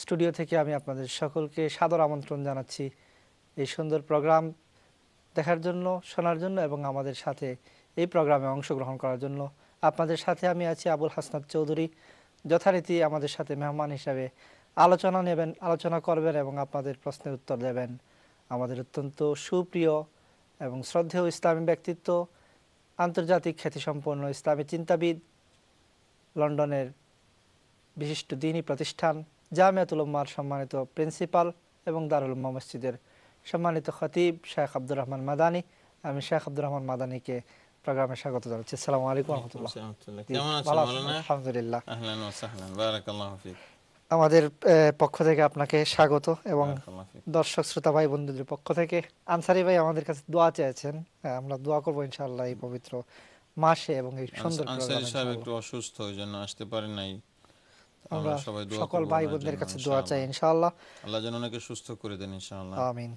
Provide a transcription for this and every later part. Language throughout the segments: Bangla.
স্টুডিও থেকে আমি আপনাদের সকলকে সাদর আমন্ত্রণ জানাচ্ছি এই সুন্দর প্রোগ্রাম দেখার জন্য শোনার জন্য এবং আমাদের সাথে এই প্রোগ্রামে অংশগ্রহণ করার জন্য আপনাদের সাথে আমি আছি আবুল হাসনাত চৌধুরী যথারীতি আমাদের সাথে মেহমান হিসাবে আলোচনা নেবেন আলোচনা করবেন এবং আপনাদের প্রশ্নের উত্তর দেবেন আমাদের অত্যন্ত সুপ্রিয় এবং শ্রদ্ধেয় ইসলামী ব্যক্তিত্ব আন্তর্জাতিক খ্যাতিসম্পন্ন ইসলামী চিন্তাবিদ লন্ডনের বিশিষ্ট দিনই প্রতিষ্ঠান জামিয়াতুল সম্মানিত প্রিন্সিপাল এবং দারুল মসজিদের সম্মানিত খতিব শেখ আব্দুর রহমান মাদানি আমি শেখ আব্দুর রহমান মাদানিকে প্রোগ্রামে স্বাগত জানাচ্ছি আসসালামু আলাইকুম রহমতুল্লাহ আলহামদুলিল্লাহ আমাদের পক্ষ থেকে আপনাকে স্বাগত এবং দর্শক শ্রোতা ভাই বন্ধুদের পক্ষ থেকে আনসারি ভাই আমাদের কাছে দোয়া চেয়েছেন আমরা দোয়া করবো ইনশাআল্লাহ এই পবিত্র মাসে এবং এই সুন্দর একটু অসুস্থ ওই জন্য আসতে পারে নাই আমরা সকল ভাই বোনদের কাছে দোয়া চাই ইনশাআল্লাহ আল্লাহ যেন ওনাকে সুস্থ করে দেন ইনশাআল্লাহ আমিন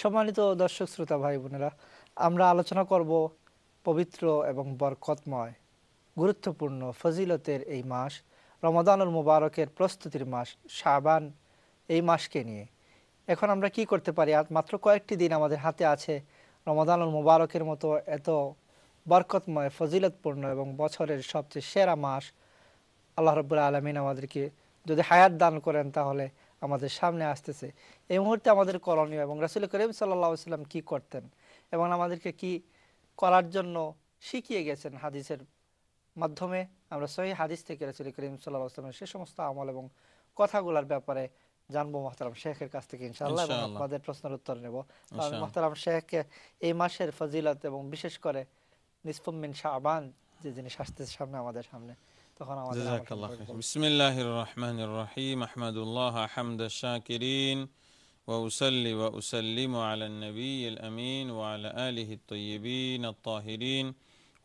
সম্মানিত দর্শক শ্রোতা ভাই বোনেরা আমরা আলোচনা করব পবিত্র এবং বরকতময় গুরুত্বপূর্ণ ফজিলতের এই মাস রমাদানুল মুবারকের প্রস্তুতির মাস শাবান এই মাসকে নিয়ে এখন আমরা কি করতে পারি আর মাত্র কয়েকটি দিন আমাদের হাতে আছে রমাদানুল মুবারকের মতো এত বরকতময় ফজিলতপূর্ণ এবং বছরের সবচেয়ে সেরা মাস আল্লাহ রব্বুল আলমিন আমাদেরকে যদি হায়াত দান করেন তাহলে আমাদের সামনে আসতেছে এই মুহূর্তে আমাদের করণীয় এবং রাসুল করিম সাল্লা সাল্লাম কী করতেন এবং আমাদেরকে কি করার জন্য শিখিয়ে গেছেন হাদিসের মাধ্যমে আমরা সহি হাদিস থেকে রাসুল করিম সাল্লাহ আসলামের সে সমস্ত আমল এবং কথাগুলার ব্যাপারে জানবো মহতারাম শেখের কাছ থেকে ইনশাল্লাহ এবং আপনাদের প্রশ্নের উত্তর নেব মহতারাম শেখকে এই মাসের ফজিলত এবং বিশেষ করে নিসফুমিন শাহবান যে জিনিস আসতেছে সামনে আমাদের সামনে جزاك الله خير بسم الله الرحمن الرحيم أحمد الله حمد الشاكرين وأصلي وأسلم على النبي الأمين وعلى آله الطيبين الطاهرين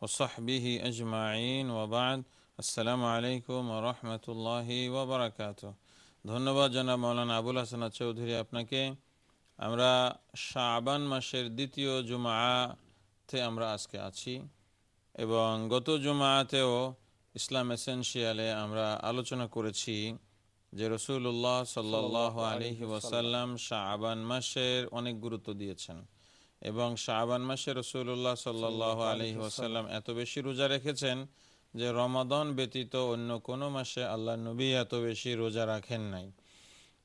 وصحبه أجمعين وبعد السلام عليكم ورحمة الله وبركاته ধন্যবাদ জানা মৌলানা আবুল হাসানা চৌধুরী আপনাকে আমরা শাবান মাসের দ্বিতীয় জুমাতে আমরা আজকে আছি এবং গত জুমাতেও ইসলাম এসেন্সিয়ালে আমরা আলোচনা করেছি যে রসুল্লাহ সাল্লাহ আলহি ওসাল্লাম শাহবান মাসের অনেক গুরুত্ব দিয়েছেন এবং শাহবান মাসে রসুল্লাহ সাল্লাহ আলহি ওসাল্লাম এত বেশি রোজা রেখেছেন যে রমাদন ব্যতীত অন্য কোনো মাসে আল্লাহ নবী এত বেশি রোজা রাখেন নাই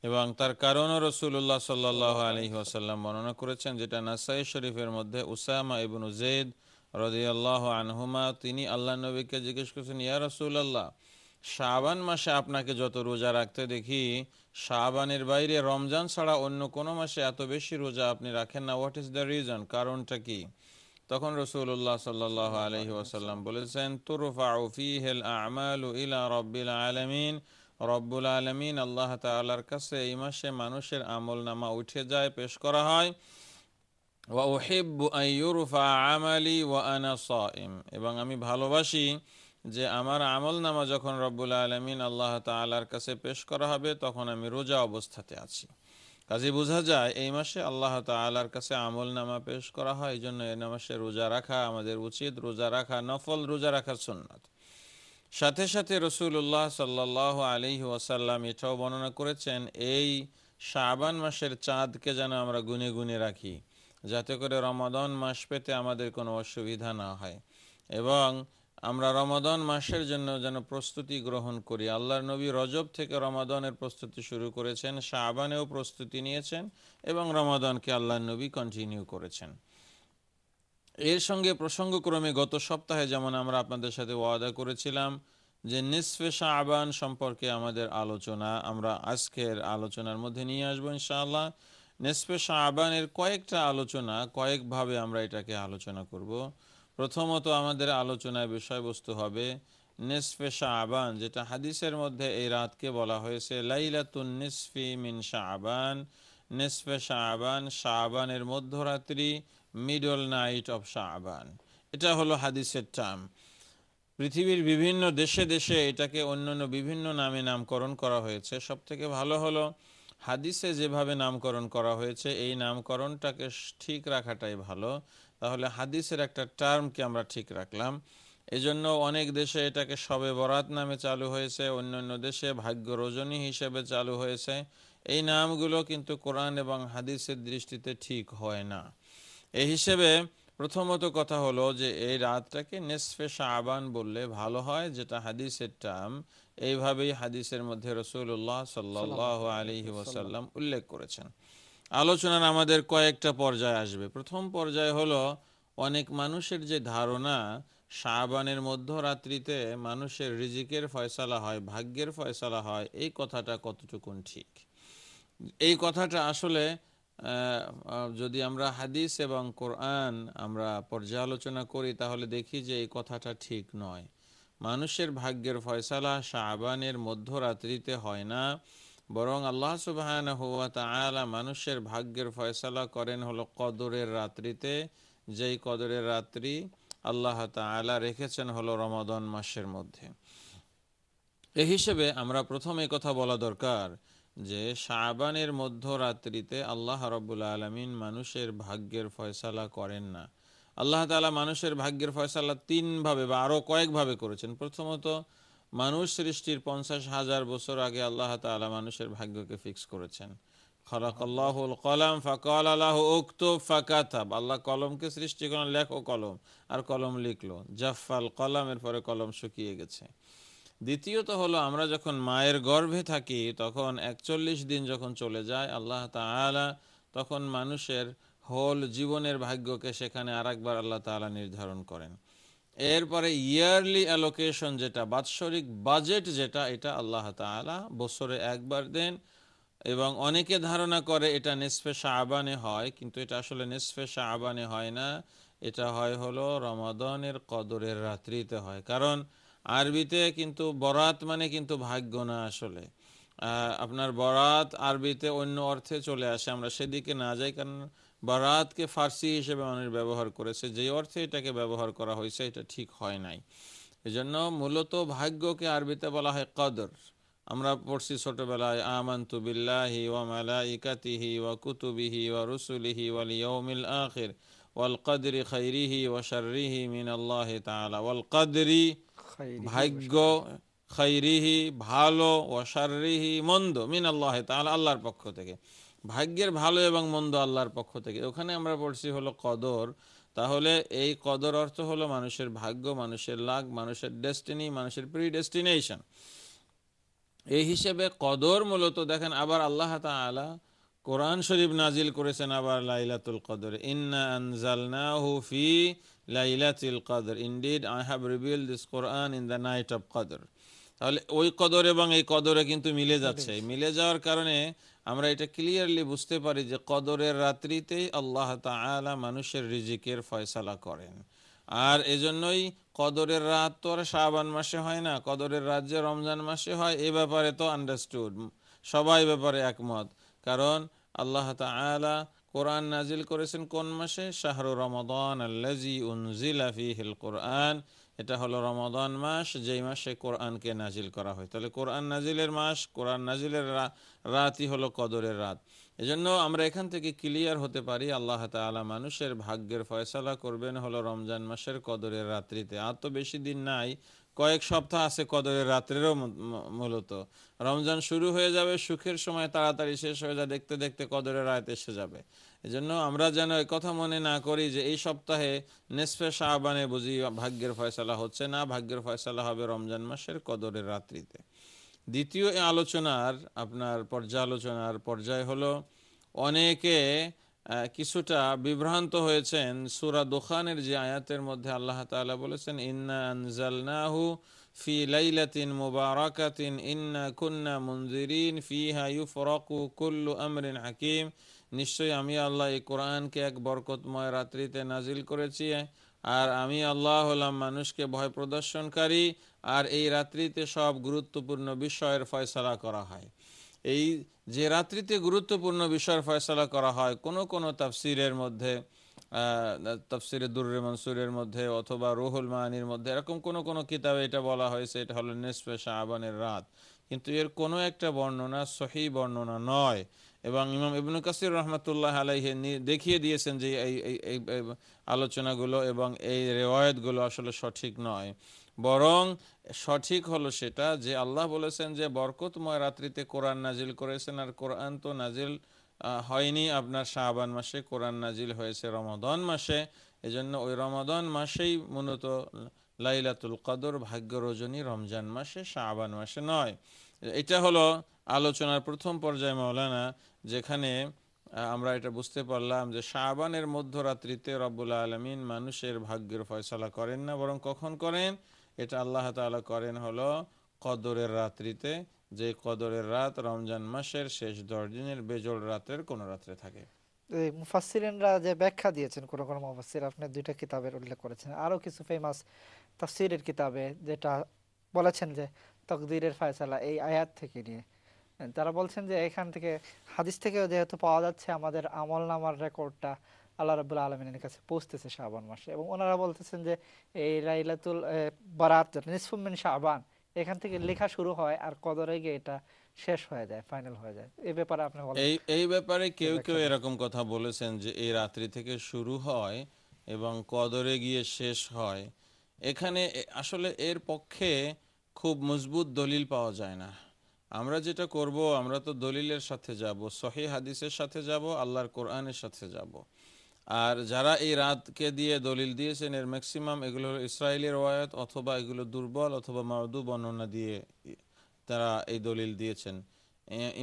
এবং তার কারণও রসুল্লাহ সাল্লাহ আলহি ওয়াসাল্লাম বর্ণনা করেছেন যেটা নাসাই শরীফের মধ্যে উসামা ইবনু জেদ রদিয়াল্লাহ আনহুমা তিনি আল্লাহ নবীকে জিজ্ঞেস করছেন ইয়া রসুল্লাহ শাবান মাসে আপনাকে যত রোজা রাখতে দেখি শাবানের বাইরে রমজান ছাড়া অন্য কোনো মাসে এত বেশি রোজা আপনি রাখেন না হোয়াট ইজ দ্য রিজন কারণটা কি তখন রসুল্লাহ সাল্লাহ আলহি ওয়াসাল্লাম বলেছেন আলমিন রব্বুল আলমিন আল্লাহ তাল্লার কাছে এই মাসে মানুষের আমল নামা উঠে যায় পেশ করা হয় এবং আমি ভালোবাসি যে আমার আমল নামা যখন রব্বুল আলমিন আল্লাহ তালার কাছে পেশ করা হবে তখন আমি রোজা অবস্থাতে আছি কাজে বোঝা যায় এই মাসে আল্লাহ তালার কাছে আমল নামা পেশ করা হয় এই জন্য এই মাসে রোজা রাখা আমাদের উচিত রোজা রাখা নফল রোজা রাখা সন্ন্যত সাথে সাথে রসুল্লাহ সাল্লাহ আলি ওয়াসাল্লাম এটাও বর্ণনা করেছেন এই শাবান মাসের চাঁদকে যেন আমরা গুনে গুনে রাখি যাতে করে রমাদন মাস পেতে আমাদের কোনো অসুবিধা না হয় এবং আমরা রমাদন মাসের জন্য যেন প্রস্তুতি গ্রহণ করি আল্লাহর নবী রজব থেকে রমাদনের প্রস্তুতি শুরু করেছেন শাহবানেও প্রস্তুতি নিয়েছেন এবং রমাদনকে আল্লাহর নবী কন্টিনিউ করেছেন এর সঙ্গে প্রসঙ্গক্রমে গত সপ্তাহে যেমন আমরা আপনাদের সাথে ওয়াদা করেছিলাম যে নিসফে শাহবান সম্পর্কে আমাদের আলোচনা আমরা আজকের আলোচনার মধ্যে নিয়ে আসবো ইনশাআল্লাহ নেসপে শাহবানের কয়েকটা আলোচনা কয়েকভাবে আমরা এটাকে আলোচনা করব প্রথমত আমাদের আলোচনায় বিষয়বস্তু হবে নিসফে শাহবান যেটা হাদিসের মধ্যে এই রাতকে বলা হয়েছে লাইলাতুন নিসফি মিন শাহবান নিসফে আবান শাহবানের মধ্যরাত্রি মিডল নাইট অফ শাহবান এটা হলো হাদিসের টার্ম পৃথিবীর বিভিন্ন দেশে দেশে এটাকে অন্যান্য বিভিন্ন নামে নামকরণ করা হয়েছে সবথেকে ভালো হলো হাদিসে যেভাবে নামকরণ করা হয়েছে এই নামকরণটাকে ঠিক রাখাটাই ভালো তাহলে হাদিসের একটা টার্মকে আমরা ঠিক রাখলাম এজন্য অনেক দেশে এটাকে সবে বরাত নামে চালু হয়েছে অন্যান্য দেশে ভাগ্য রজনী হিসেবে চালু হয়েছে এই নামগুলো কিন্তু কোরআন এবং হাদিসের দৃষ্টিতে ঠিক হয় না এই হিসেবে প্রথমত কথা হলো যে এই রাতটাকে নেসফে শাহবান বললে ভালো হয় যেটা হাদিসের টার্ম এইভাবেই হাদিসের মধ্যে রসুল্লাহ সাল্লাহ আলহি ওসাল্লাম উল্লেখ করেছেন আলোচনার আমাদের কয়েকটা পর্যায় আসবে প্রথম পর্যায় হলো অনেক মানুষের যে ধারণা শাহবানের মধ্যরাত্রিতে মানুষের রিজিকের ফয়সালা হয় ভাগ্যের ফয়সালা হয় এই কথাটা কতটুকুন ঠিক এই কথাটা আসলে যদি আমরা হাদিস এবং কোরআন আমরা পর্যালোচনা করি তাহলে দেখি যে এই কথাটা ঠিক নয় মানুষের ভাগ্যের ফয়সালা শাহবানের মধ্যরাত্রিতে হয় না বরং আল্লাহ সুবাহান হুয়া তালা মানুষের ভাগ্যের ফয়সালা করেন হলো কদরের রাত্রিতে যেই কদরের রাত্রি আল্লাহ তালা রেখেছেন হলো রমাদন মাসের মধ্যে এ হিসেবে আমরা প্রথমে কথা বলা দরকার যে শাহবানের মধ্যরাত্রিতে আল্লাহ রবুল্লা আলমিন মানুষের ভাগ্যের ফয়সালা করেন না আল্লাহ তালা মানুষের ভাগ্যের ফয়সালা তিনভাবে বা আরও কয়েকভাবে করেছেন প্রথমত মানুষ সৃষ্টির পঞ্চাশ হাজার বছর আগে আল্লাহ তালা মানুষের ভাগ্যকে ফিক্স করেছেন খলাকাল্লাহুল কলাম ফাকাল আল্লাহ উক্তুব ফাকাতাব আল্লাহ কলমকে সৃষ্টি করেন লেখো কলম আর কলম লিখলো জাফাল কলামের পরে কলম শুকিয়ে গেছে দ্বিতীয়ত হলো আমরা যখন মায়ের গর্ভে থাকি তখন একচল্লিশ দিন যখন চলে যায় আল্লাহ তালা তখন মানুষের হোল জীবনের ভাগ্যকে সেখানে আরেকবার আল্লাহ তালা নির্ধারণ করেন এরপরে ইয়ারলি অ্যালোকেশন যেটা বাৎসরিক বাজেট যেটা এটা আল্লাহ তালা বছরে একবার দেন এবং অনেকে ধারণা করে এটা নেসফে শাহবানে হয় কিন্তু এটা আসলে নেসফে শাহবানে হয় না এটা হয় হলো রমাদনের কদরের রাত্রিতে হয় কারণ আরবিতে কিন্তু বরাত মানে কিন্তু ভাগ্য না আসলে আপনার বরাত আরবিতে অন্য অর্থে চলে আসে আমরা সেদিকে না যাই কারণ বা রাতকে ফার্সি হিসেবে মানুষ ব্যবহার করেছে যে অর্থে এটাকে ব্যবহার করা হয়েছে এটা ঠিক হয় নাই এজন্য মূলত ভাগ্যকে আরবিতে বলা হয় কদর আমরা পড়ছি ছোটবেলায় আমন্তু বিল্লাহি ওয়া ওয়া কুতুবিহি ওয়া ওয়াল ইয়াউমিল আখির ওয়াল কদরি খৈরিহি ওয়া শাররিহি মিন আল্লাহ তাআলা ওয়াল কদরি ভাগ্য খৈরিহি ভালো ওয়া শাররিহি মন্দ মিন আল্লাহ তাআলা আল্লাহর পক্ষ থেকে ভাগ্যের ভালো এবং মন্দ আল্লাহর পক্ষ থেকে ওখানে আমরা পড়ছি হলো কদর তাহলে এই কদর অর্থ হলো মানুষের ভাগ্য মানুষের লাগ মানুষের ডেস্টিনি মানুষের প্রি ডেস্টিনেশন এই হিসেবে কদর মূলত দেখেন আবার আল্লাহ তালা কোরআন শরীফ নাজিল করেছেন আবার লাইলাতুল কদর ইন্নাফি লাইলাতুল কদর indeed I have reveal this Quran in the night of কদর তাহলে ওই কদর এবং এই কদরে কিন্তু মিলে যাচ্ছে মিলে যাওয়ার কারণে আমরা এটা ক্লিয়ারলি বুঝতে পারি যে কদরের রাত্রিতেই আল্লাহ তালা মানুষের রিজিকের ফয়সালা করেন আর এজন্যই কদরের রাত তো আর শাহবান মাসে হয় না কদরের রাত যে রমজান মাসে হয় এ ব্যাপারে তো আন্ডারস্টুড সবাই ব্যাপারে একমত কারণ আল্লাহ তালা কোরআন নাজিল করেছেন কোন মাসে শাহরু রমদান আল্লাজি উনজিল আফিহিল কোরআন এটা হলো রমাদান মাস যেই মাসে কোরআনকে নাজিল করা হয় তাহলে কোরআন নাজিলের মাস কোরআন নাজিলের রাতই হলো কদরের রাত এজন্য আমরা এখান থেকে ক্লিয়ার হতে পারি আল্লাহ তালা মানুষের ভাগ্যের ফয়সালা করবেন হলো রমজান মাসের কদরের রাত্রিতে আর তো বেশি দিন নাই কয়েক সপ্তাহ আছে কদরের রাত্রেরও মূলত রমজান শুরু হয়ে যাবে সুখের সময় তাড়াতাড়ি শেষ হয়ে যায় দেখতে দেখতে কদরের রাত এসে যাবে এজন্য আমরা যেন কথা মনে না করি যে এই সপ্তাহে নেসফে শাহবানে বুঝি ভাগ্যের ফয়সালা হচ্ছে না ভাগ্যের ফয়সালা হবে রমজান মাসের কদরের রাত্রিতে দ্বিতীয় আলোচনার আপনার পর্যালোচনার পর্যায় হলো অনেকে কিছুটা বিভ্রান্ত হয়েছেন সুরা দোকানের যে আয়াতের মধ্যে আল্লাহ তালা বলেছেন ইন্না আনজালনাহু ফি লাইলাতিন মুবারাকাতিন ইন্না কুন্না মুনজিরিন ফি ফিহা ইউফরাকু কুল্লু আমরিন হাকিম নিশ্চয়ই আমি আল্লাহ এই কোরআনকে এক বরকতময় রাত্রিতে নাজিল করেছি আর আমি আল্লাহ হলাম মানুষকে ভয় প্রদর্শনকারী আর এই রাত্রিতে সব গুরুত্বপূর্ণ বিষয়ের ফয়সলা করা হয় এই যে রাত্রিতে গুরুত্বপূর্ণ বিষয়ের ফয়সলা করা হয় কোন কোন তাফসিরের মধ্যে তফসিরে দুর্রে মনসুরের মধ্যে অথবা রুহুল মাহানির মধ্যে এরকম কোনো কোনো কিতাবে এটা বলা হয়েছে এটা হলো নেসফে আবানের রাত কিন্তু এর কোনো একটা বর্ণনা সহি বর্ণনা নয় এবং ইমাম ইবনু কাসির রহমতুল্লাহ আলাইহে দেখিয়ে দিয়েছেন যে এই আলোচনাগুলো এবং এই রেওয়ায়তগুলো আসলে সঠিক নয় বরং সঠিক হলো সেটা যে আল্লাহ বলেছেন যে বরকতময় রাত্রিতে কোরআন নাজিল করেছেন আর কোরআন তো নাজিল হয়নি আপনার শাহবান মাসে কোরআন নাজিল হয়েছে রমাদন মাসে এজন্য ওই রমাদন মাসেই মূলত লাইলাতুল কদর ভাগ্য রজনী রমজান মাসে শাহবান মাসে নয় এটা হলো আলোচনার প্রথম পর্যায়ে মৌলানা যেখানে আমরা এটা বুঝতে পারলাম যে শাহবানের মধ্যরাত্রিতে রব্বুল আলমিন মানুষের ভাগ্যের ফয়সলা করেন না বরং কখন করেন এটা আল্লাহ তালা করেন হলো কদরের রাত্রিতে যে কদরের রাত রমজান মাসের শেষ দশ দিনের বেজল রাতের কোন রাত্রে থাকে মুফাসসিরিনরা যে ব্যাখ্যা দিয়েছেন কোন কোন মুফাসসির আপনি দুইটা কিতাবের উল্লেখ করেছেন আরো কিছু ফেমাস তাফসিরের কিতাবে যেটা বলেছেন যে তকদিরের ফায়সালা এই আয়াত থেকে নিয়ে তারা বলছেন যে এখান থেকে হাদিস থেকেও যেহেতু পাওয়া যাচ্ছে আমাদের আমল নামার রেকর্ডটা আল্লাহ রবুল্লা আলমিনের কাছে পৌঁছতেছে শাহবান মাসে এবং ওনারা বলতেছেন যে এই রাইলাতুল বারাত নিসফুমিন শাহবান এখান থেকে লেখা শুরু হয় আর কদরে গিয়ে এটা শেষ হয়ে যায় ফাইনাল হয়ে যায় এই ব্যাপারে আপনি এই এই ব্যাপারে কেউ কেউ এরকম কথা বলেছেন যে এই রাত্রি থেকে শুরু হয় এবং কদরে গিয়ে শেষ হয় এখানে আসলে এর পক্ষে খুব মজবুত দলিল পাওয়া যায় না আমরা যেটা করব আমরা তো দলিলের সাথে যাব সহি হাদিসের সাথে যাব আল্লাহর কোরআনের সাথে যাব আর যারা এই রাতকে দিয়ে দলিল দিয়েছেন এর ম্যাক্সিমাম এগুলো হলো ইসরায়েলের ওয়ায়ত অথবা এগুলো দুর্বল অথবা মারদু বর্ণনা দিয়ে তারা এই দলিল দিয়েছেন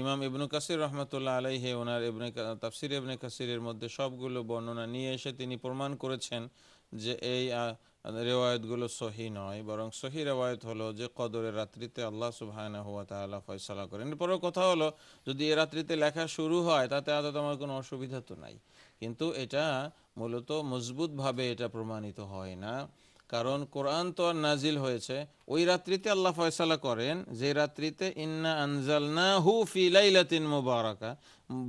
ইমাম ইবনু কাসির রহমতুল্লাহ আলাইহে ওনার ইবনে তাফসির ইবনে কাসিরের মধ্যে সবগুলো বর্ণনা নিয়ে এসে তিনি প্রমাণ করেছেন যে এই রেওয়ায়তগুলো সহি নয় বরং সহি রেওয়ায়ত হলো যে কদরের রাত্রিতে আল্লাহ সুবাহানা হুয়া তাহলে ফয়সলা করেন পরের কথা হলো যদি এ রাত্রিতে লেখা শুরু হয় তাতে আদৌ তোমার কোনো অসুবিধা তো নাই কিন্তু এটা মূলত মজবুতভাবে এটা প্রমাণিত হয় না কারণ কোরআন তো আর নাজিল হয়েছে ওই রাত্রিতে আল্লাহ ফয়সালা করেন যে রাত্রিতে ইন্না আনজালনা হু ফিলাইলাতিন মুবারাকা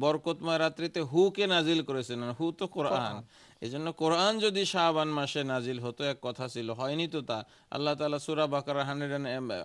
বরকতময় রাত্রিতে হুকে নাজিল করেছেন হু তো কোরআন এজন্য কোরআন যদি শাহবান মাসে নাজিল হতো এক কথা ছিল হয়নি তো তা আল্লাহ তালা সুরা বাকার হান্ড্রেড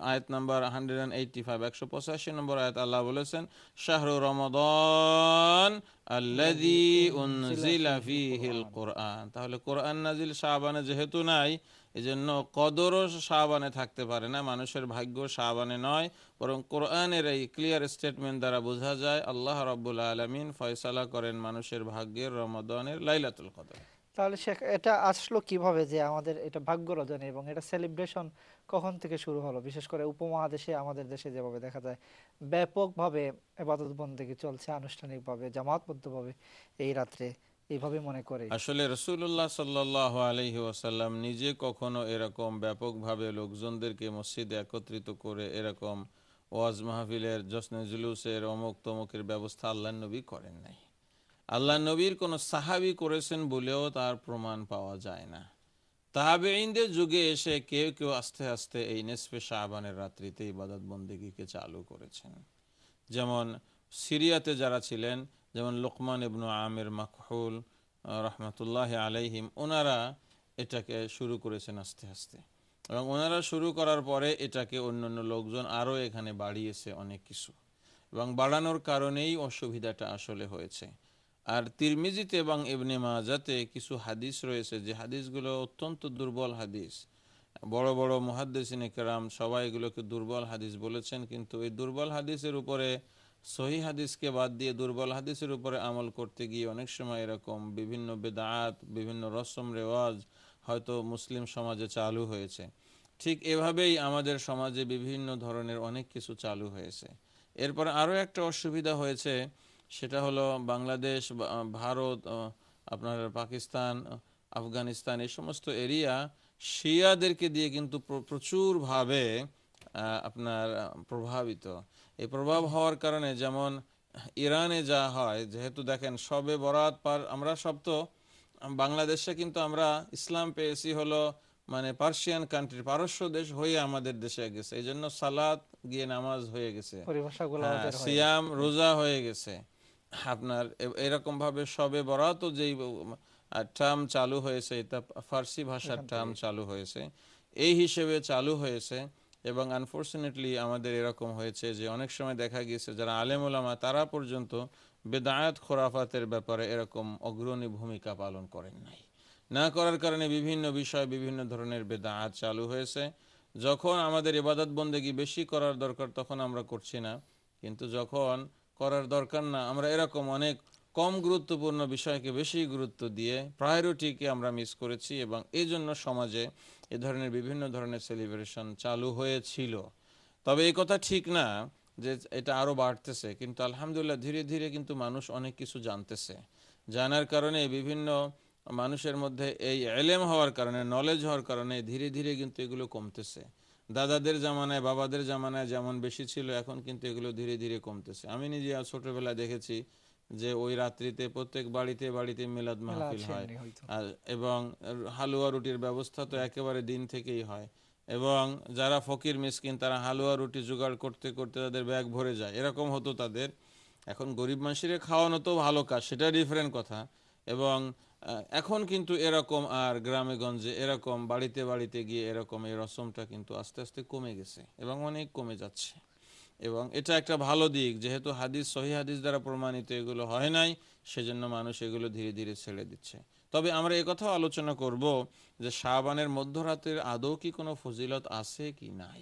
আয়াত number hundred and eighty five একশো পঁচাশি নম্বর আয়াত আল্লাহ বলেছেন শাহরু রমদন আল্লাদি উনজিলা হিল কোরআন তাহলে কোরআন নাজিল শাহবানে যেহেতু নাই এজন্য কদরও শাহবানে থাকতে পারে না মানুষের ভাগ্য শাহবানে নয় বরং কোরআনের এই ক্লিয়ার স্টেটমেন্ট দ্বারা বোঝা যায় আল্লাহ রব্বুল আলমিন ফয়সালা করেন মানুষের ভাগ্যের রমদানের লাইলাতুল কদর তাহলে শেখ এটা আসলো কিভাবে যে আমাদের এটা ভাগ্য রজনী এবং এটা সেলিব্রেশন কখন থেকে শুরু হলো বিশেষ করে উপমহাদেশে আমাদের দেশে যেভাবে দেখা যায় ব্যাপকভাবে এবাদত বন্দেগী চলছে আনুষ্ঠানিকভাবে জামাতবদ্ধভাবে এই রাত্রে এভাবে মনে করে আসলে রসুল্লাহ সাল্লাহ আলহি ওয়াসাল্লাম নিজে কখনো এরকম ব্যাপকভাবে লোকজনদেরকে মসজিদে একত্রিত করে এরকম ওয়াজ মাহফিলের জশ্নে জুলুসের অমুক তমুকের ব্যবস্থা আল্লাহ নবী করেন নাই আল্লাহ নবীর কোনো সাহাবি করেছেন বলেও তার প্রমাণ পাওয়া যায় না তাহাবেইনদের যুগে এসে কেউ কেউ আস্তে আস্তে এই নেসফে শাহবানের রাত্রিতে ইবাদত বন্দেগীকে চালু করেছেন যেমন সিরিয়াতে যারা ছিলেন যেমন লোকমান ইবনু আমির মাকহুল রহমতুল্লাহ আলাইহিম ওনারা এটাকে শুরু করেছেন আস্তে আস্তে এবং ওনারা শুরু করার পরে এটাকে অন্যান্য লোকজন আরও এখানে বাড়িয়েছে অনেক কিছু এবং বাড়ানোর কারণেই অসুবিধাটা আসলে হয়েছে আর তিরমিজিতে এবং এবনে মাজাতে কিছু হাদিস রয়েছে যে হাদিসগুলো অত্যন্ত দুর্বল হাদিস বড় বড় মহাদ্দেসিনে কেরাম সবাই এগুলোকে দুর্বল হাদিস বলেছেন কিন্তু এই দুর্বল হাদিসের উপরে সহি হাদিসকে বাদ দিয়ে দুর্বল হাদিসের উপরে আমল করতে গিয়ে অনেক সময় এরকম বিভিন্ন বেদাত বিভিন্ন রসম রেওয়াজ হয়তো মুসলিম সমাজে চালু হয়েছে ঠিক এভাবেই আমাদের সমাজে বিভিন্ন ধরনের অনেক কিছু চালু হয়েছে এরপর আরও একটা অসুবিধা হয়েছে সেটা হলো বাংলাদেশ ভারত আপনার পাকিস্তান আফগানিস্তান এই সমস্ত এরিয়া শিয়াদেরকে দিয়ে কিন্তু প্রচুরভাবে আপনার প্রভাবিত এই প্রভাব হওয়ার কারণে যেমন ইরানে যা হয় যেহেতু দেখেন সবে বরাত পার আমরা সব তো বাংলাদেশে কিন্তু আমরা ইসলাম পেয়েছি হলো মানে পার্সিয়ান কান্ট্রি পারস্য দেশ হয়ে আমাদের দেশে গেছে এই জন্য সালাদ গিয়ে নামাজ হয়ে গেছে হ্যাঁ, সিয়াম রোজা হয়ে গেছে আপনার এরকম ভাবে সবে বরাত যেই টার্ম চালু হয়েছে এটা ফার্সি ভাষার টার্ম চালু হয়েছে এই হিসেবে চালু হয়েছে এবং আনফর্চুনেটলি আমাদের এরকম হয়েছে যে অনেক সময় দেখা গিয়েছে যারা আলেমুলামা তারা পর্যন্ত বেদায়াত খোরাফাতের ব্যাপারে এরকম অগ্রণী ভূমিকা পালন করেন নাই না করার কারণে বিভিন্ন বিষয়ে বিভিন্ন ধরনের বেদায়াত চালু হয়েছে যখন আমাদের ইবাদত বন্দেগি বেশি করার দরকার তখন আমরা করছি না কিন্তু যখন করার দরকার না আমরা এরকম অনেক কম গুরুত্বপূর্ণ বিষয়কে বেশি গুরুত্ব দিয়ে প্রায়োরিটিকে আমরা মিস করেছি এবং এই জন্য সমাজে এ ধরনের বিভিন্ন ধরনের সেলিব্রেশন চালু হয়েছিল তবে এই কথা ঠিক না যে এটা আরও বাড়তেছে কিন্তু আলহামদুলিল্লাহ ধীরে ধীরে কিন্তু মানুষ অনেক কিছু জানতেছে জানার কারণে বিভিন্ন মানুষের মধ্যে এই এলেম হওয়ার কারণে নলেজ হওয়ার কারণে ধীরে ধীরে কিন্তু এগুলো কমতেছে দাদাদের জামানায় বাবাদের জামানায় যেমন বেশি ছিল এখন কিন্তু এগুলো ধীরে ধীরে কমতেছে আমি নিজে ছোটোবেলায় দেখেছি যে ওই রাত্রিতে প্রত্যেক বাড়িতে বাড়িতে মিলাদ মাহফিল হয় আর এবং হালুয়া রুটির ব্যবস্থা তো একেবারে দিন থেকেই হয় এবং যারা ফকির মিসকিন তারা হালুয়া রুটি জোগাড় করতে করতে তাদের ব্যাগ ভরে যায় এরকম হতো তাদের এখন গরিব মানুষের খাওয়ানো তো ভালো কাজ সেটা ডিফারেন্ট কথা এবং এখন কিন্তু এরকম আর গ্রামে গঞ্জে এরকম বাড়িতে বাড়িতে গিয়ে এরকম এই রসমটা কিন্তু আস্তে আস্তে কমে গেছে এবং অনেক কমে যাচ্ছে এবং এটা একটা ভালো দিক যেহেতু হাদিস সহি হাদিস দ্বারা প্রমাণিত এগুলো হয় নাই সেজন্য মানুষ এগুলো ধীরে ধীরে ছেড়ে দিচ্ছে তবে আমরা একথাও আলোচনা করব যে শাহবানের মধ্যরাতের আদৌ কি কোনো ফজিলত আছে কি নাই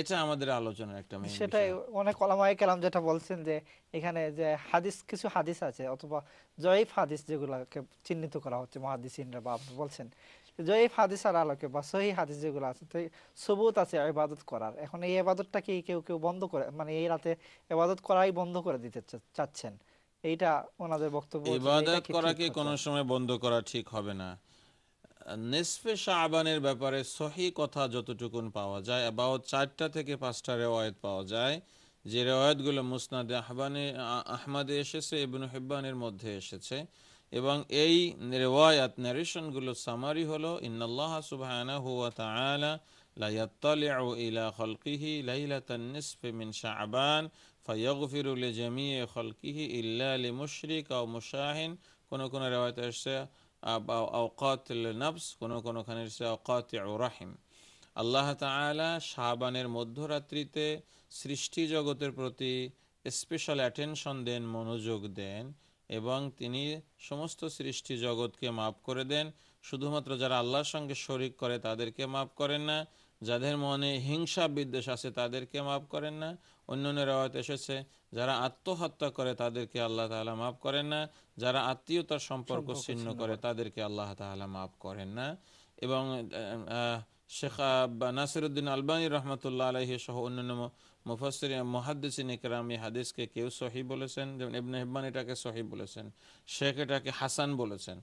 এটা আমাদের আলোচনার একটা সেটাই অনেক ওলামায়ে কালাম যেটা বলছেন যে এখানে যে হাদিস কিছু হাদিস আছে অথবা জয়ীফ হাদিস যেগুলোকে চিহ্নিত করা হচ্ছে মহাদিসিনরা বা বলছেন জয়ীফ হাদিসের আলোকে বা সহি হাদিস যেগুলো আছে তো সবুত আছে ইবাদত করার এখন এই এবাদতটাকে কেউ কেউ বন্ধ করে মানে এই রাতে এবাদত করাই বন্ধ করে দিতে চাচ্ছেন এইটা ওনাদের বক্তব্য ইবাদত করা কি কোনো সময় বন্ধ করা ঠিক হবে না নিসফে শাহবানের ব্যাপারে সহি কথা যতটুকুন পাওয়া যায় অ্যাবাউট চারটা থেকে পাঁচটা রেওয়ায়ত পাওয়া যায় যে রেওয়ায়তগুলো মুসনাদে আহবানে আহমাদে এসেছে এবং হেব্বানের মধ্যে এসেছে এবং এই রেওয়ায়াত ন্যারেশনগুলো সামারি হলো ইন্নাল্লাহ সুবহানা হুয়া তাআলা লা ইয়াত্তালিউ ইলা খালকিহি লাইলাতান নিসফি মিন শাবান ফায়াগফিরু লিজামিই খালকিহি ইল্লা লিমুশরিক আও মুশাহিন কোন কোন রেওয়ায়াতে আসছে আওকাতুল নফস কোন কোনখানে আসছে আওকাতু রাহিম আল্লাহ তাআলা শাবানের মধ্যরাত্রিতে সৃষ্টি জগতের প্রতি স্পেশাল অ্যাটেনশন দেন মনোযোগ দেন এবং তিনি সমস্ত সৃষ্টি জগৎকে মাফ করে দেন শুধুমাত্র যারা আল্লাহর সঙ্গে শরিক করে তাদেরকে মাফ করেন না যাদের মনে হিংসা বিদ্বেষ আছে তাদেরকে মাফ করেন না অন্য অন্য রেওয়াত এসেছে যারা আত্মহত্যা করে তাদেরকে আল্লাহ তালা মাফ করেন না যারা আত্মীয়তার সম্পর্ক ছিন্ন করে তাদেরকে আল্লাহ তালা মাফ করেন না এবং শেখ নাসিরুদ্দিন আলবানী রহমতুল্লাহ আলহী সহ অন্যান্য মুফাসির মহাদ্দিন ইকরাম এই হাদিসকে কেউ সহি বলেছেন যেমন ইবনে হেব্বান এটাকে সহি বলেছেন শেখ এটাকে হাসান বলেছেন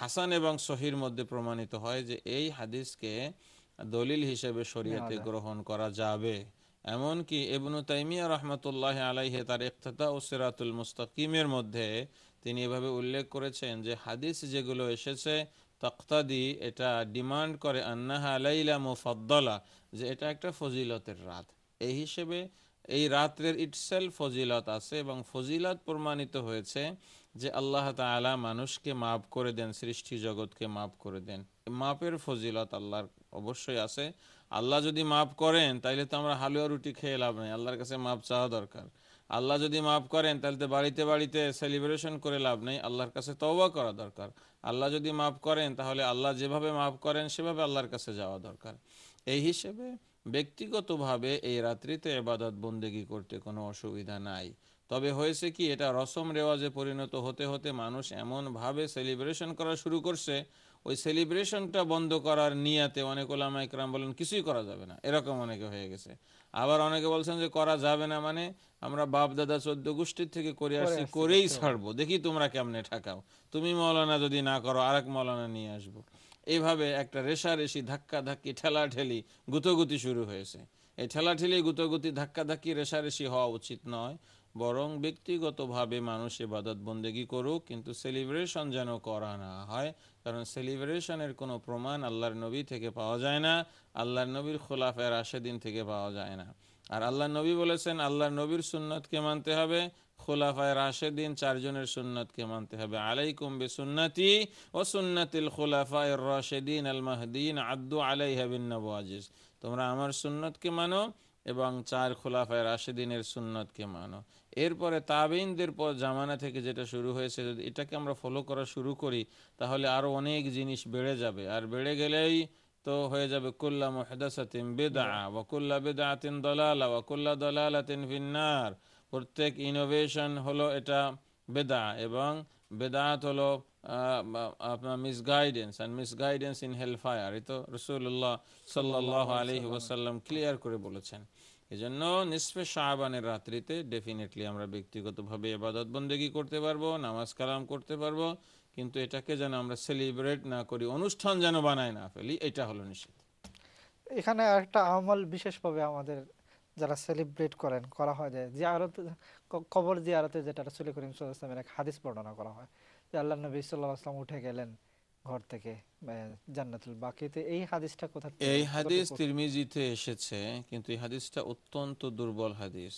হাসান এবং সহির মধ্যে প্রমাণিত হয় যে এই হাদিসকে দলিল হিসেবে শরীয়তে গ্রহণ করা যাবে এমনকি এবনু তাইমিয়া রহমতুল্লাহ আলাইহে তার ইকতদা ও সিরাতুল মুস্তাকিমের মধ্যে তিনি এভাবে উল্লেখ করেছেন যে হাদিস যেগুলো এসেছে তখতাদি এটা ডিমান্ড করে আন্নাহা আলাইলা মুফাদ্দলা যে এটা একটা ফজিলতের রাত এই হিসেবে এই রাত্রের ইটসেল ফজিলত আছে এবং ফজিলত প্রমাণিত হয়েছে যে আল্লাহ তালা মানুষকে মাফ করে দেন সৃষ্টি জগৎকে মাফ করে দেন মাপের ফজিলত আল্লাহর অবশ্যই আছে আল্লাহ যদি মাফ করেন তাহলে তো আমরা হালুয়া রুটি খেয়ে লাভ নেই আল্লাহর কাছে মাপ চাওয়া দরকার আল্লাহ যদি মাফ করেন তাহলে তো বাড়িতে বাড়িতে সেলিব্রেশন করে লাভ নেই আল্লাহর কাছে তওবা করা দরকার আল্লাহ যদি মাফ করেন তাহলে আল্লাহ যেভাবে মাফ করেন সেভাবে আল্লাহর কাছে যাওয়া দরকার এই হিসেবে ব্যক্তিগতভাবে এই রাত্রিতে এবাদত বন্দেগী করতে কোনো অসুবিধা নাই তবে হয়েছে কি এটা রসম রেওয়াজে পরিণত হতে হতে মানুষ এমনভাবে সেলিব্রেশন করা শুরু করছে ওই সেলিব্রেশনটা বন্ধ করার নিয়াতে অনেক ওলামা ইকরাম বলেন কিছুই করা যাবে না এরকম অনেকে হয়ে গেছে আবার অনেকে বলছেন যে করা যাবে না মানে আমরা বাপ দাদা চোদ্দ গোষ্ঠীর থেকে করে আসছি করেই ছাড়বো দেখি তোমরা কেমনে ঠাকাও তুমি মৌলানা যদি না করো আরেক মৌলানা নিয়ে আসবো এইভাবে একটা রেশারেশি ধাক্কাধাক্কি ঠেলাঠেলি গুতগুতি শুরু হয়েছে এই ঠেলাঠেলি গুতগুতি ধাক্কাধাক্কি রেশারেশি হওয়া উচিত নয় বরং ব্যক্তিগতভাবে মানুষ এবাদত বন্দেগী করুক কিন্তু সেলিব্রেশন যেন করা না হয় কারণ সেলিব্রেশনের কোনো প্রমাণ আল্লাহর নবী থেকে পাওয়া যায় না আল্লাহর নবীর খোলাফের আশেদিন থেকে পাওয়া যায় না আর আল্লাহ নবী বলেছেন আল্লাহ নবীর সুন্নতকে মানতে হবে খোলাফায় রাশেদিন চারজনের সুন্নাতকে মানতে হবে আলাইকুম বে সুন্নাতি ও সুন্নাতিল খোলাফায় রাশেদিন আল মাহদিন আদু আলাই আজিজ তোমরা আমার সুন্নতকে মানো এবং চার খোলাফায় রাশেদিনের সুন্নতকে মানো এরপরে তাবিনদের পর জামানা থেকে যেটা শুরু হয়েছে যদি এটাকে আমরা ফলো করা শুরু করি তাহলে আরও অনেক জিনিস বেড়ে যাবে আর বেড়ে গেলেই তো হয়ে যাবে কুল্লা মহেদাসাতিম বেদা ওয়াকুল্লা বেদা আতিন দলালা ওয়াকুল্লা দলালাতিন ভিন্নার প্রত্যেক ইনোভেশন হলো এটা বেদা এবং বেদাত হলো আপনার misguidance and misguidance in hellfire এ তো রসুল্লাহ সাল্লাহ আলহি ওসাল্লাম ক্লিয়ার করে বলেছেন এই জন্য নিঃস্পে শাহবানের রাত্রিতে ডেফিনেটলি আমরা ব্যক্তিগতভাবে এবাদত বন্দেগি করতে পারবো নামাজ কালাম করতে পারবো কিন্তু এটাকে যেন আমরা সেলিব্রেট না করি অনুষ্ঠান যেন বানায় না ফেলি এটা হলো নিষেধ এখানে একটা আমল বিশেষভাবে আমাদের যারা সেলিব্রেট করেন করা হয় যে জিয়ারত কবর জিয়ারতে যেটা রসুল করিম সাল্লামের এক হাদিস বর্ণনা করা হয় যে আল্লাহ নবী সাল্লাহ আসলাম উঠে গেলেন ঘর থেকে জান্নাতুল বাকিতে এই হাদিসটা কোথা এই হাদিস তিরমিজিতে এসেছে কিন্তু এই হাদিসটা অত্যন্ত দুর্বল হাদিস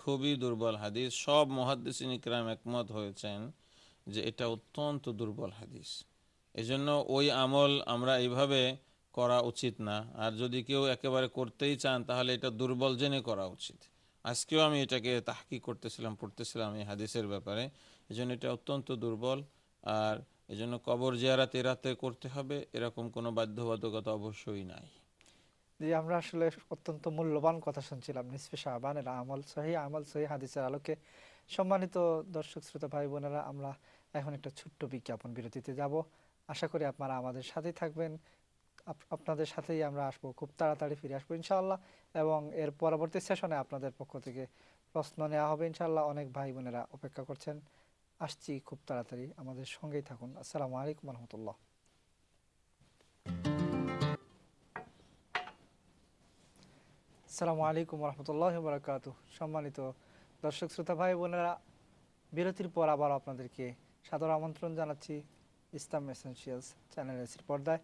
খুবই দুর্বল হাদিস সব মহাদ্দেশিন ইকরাম একমত হয়েছেন যে এটা অত্যন্ত দুর্বল হাদিস এজন্য ওই আমল আমরা এইভাবে করা উচিত না আর যদি কেউ একেবারে করতেই চান তাহলে এটা দুর্বল জেনে করা উচিত আজকেও আমি এটাকে তাহকি করতেছিলাম পড়তেছিলাম এই হাদিসের ব্যাপারে এজন্য এটা অত্যন্ত দুর্বল আর এজন্য কবর জিয়ারাতে রাতে করতে হবে এরকম কোনো বাধ্যবাধকতা অবশ্যই নাই জি আমরা আসলে অত্যন্ত মূল্যবান কথা শুনছিলাম নিসফি শাহবানের আমল সহি আমল সহি হাদিসের আলোকে সম্মানিত দর্শক শ্রোতা ভাই বোনেরা আমরা এখন একটা ছোট্ট বিজ্ঞাপন বিরতিতে যাব আশা করি আপনারা আমাদের সাথেই থাকবেন আপনাদের সাথেই আমরা আসবো খুব তাড়াতাড়ি ফিরে আসবো ইনশাআল্লাহ এবং এর পরবর্তী সেশনে আপনাদের পক্ষ থেকে প্রশ্ন নেওয়া হবে ইনশাআল্লাহ অনেক ভাই বোনেরা অপেক্ষা করছেন আসছি খুব তাড়াতাড়ি আমাদের সঙ্গেই থাকুন আসসালামু আলাইকুম রহমতুল্লাহ আসসালামু আলাইকুম রহমতুল্লাহ বরাকাত সম্মানিত দর্শক শ্রোতা ভাই বোনেরা বিরতির পর আবার আপনাদেরকে সাদর আমন্ত্রণ জানাচ্ছি ইসলাম এসেন্সিয়ালস চ্যানেল এসির পর্দায়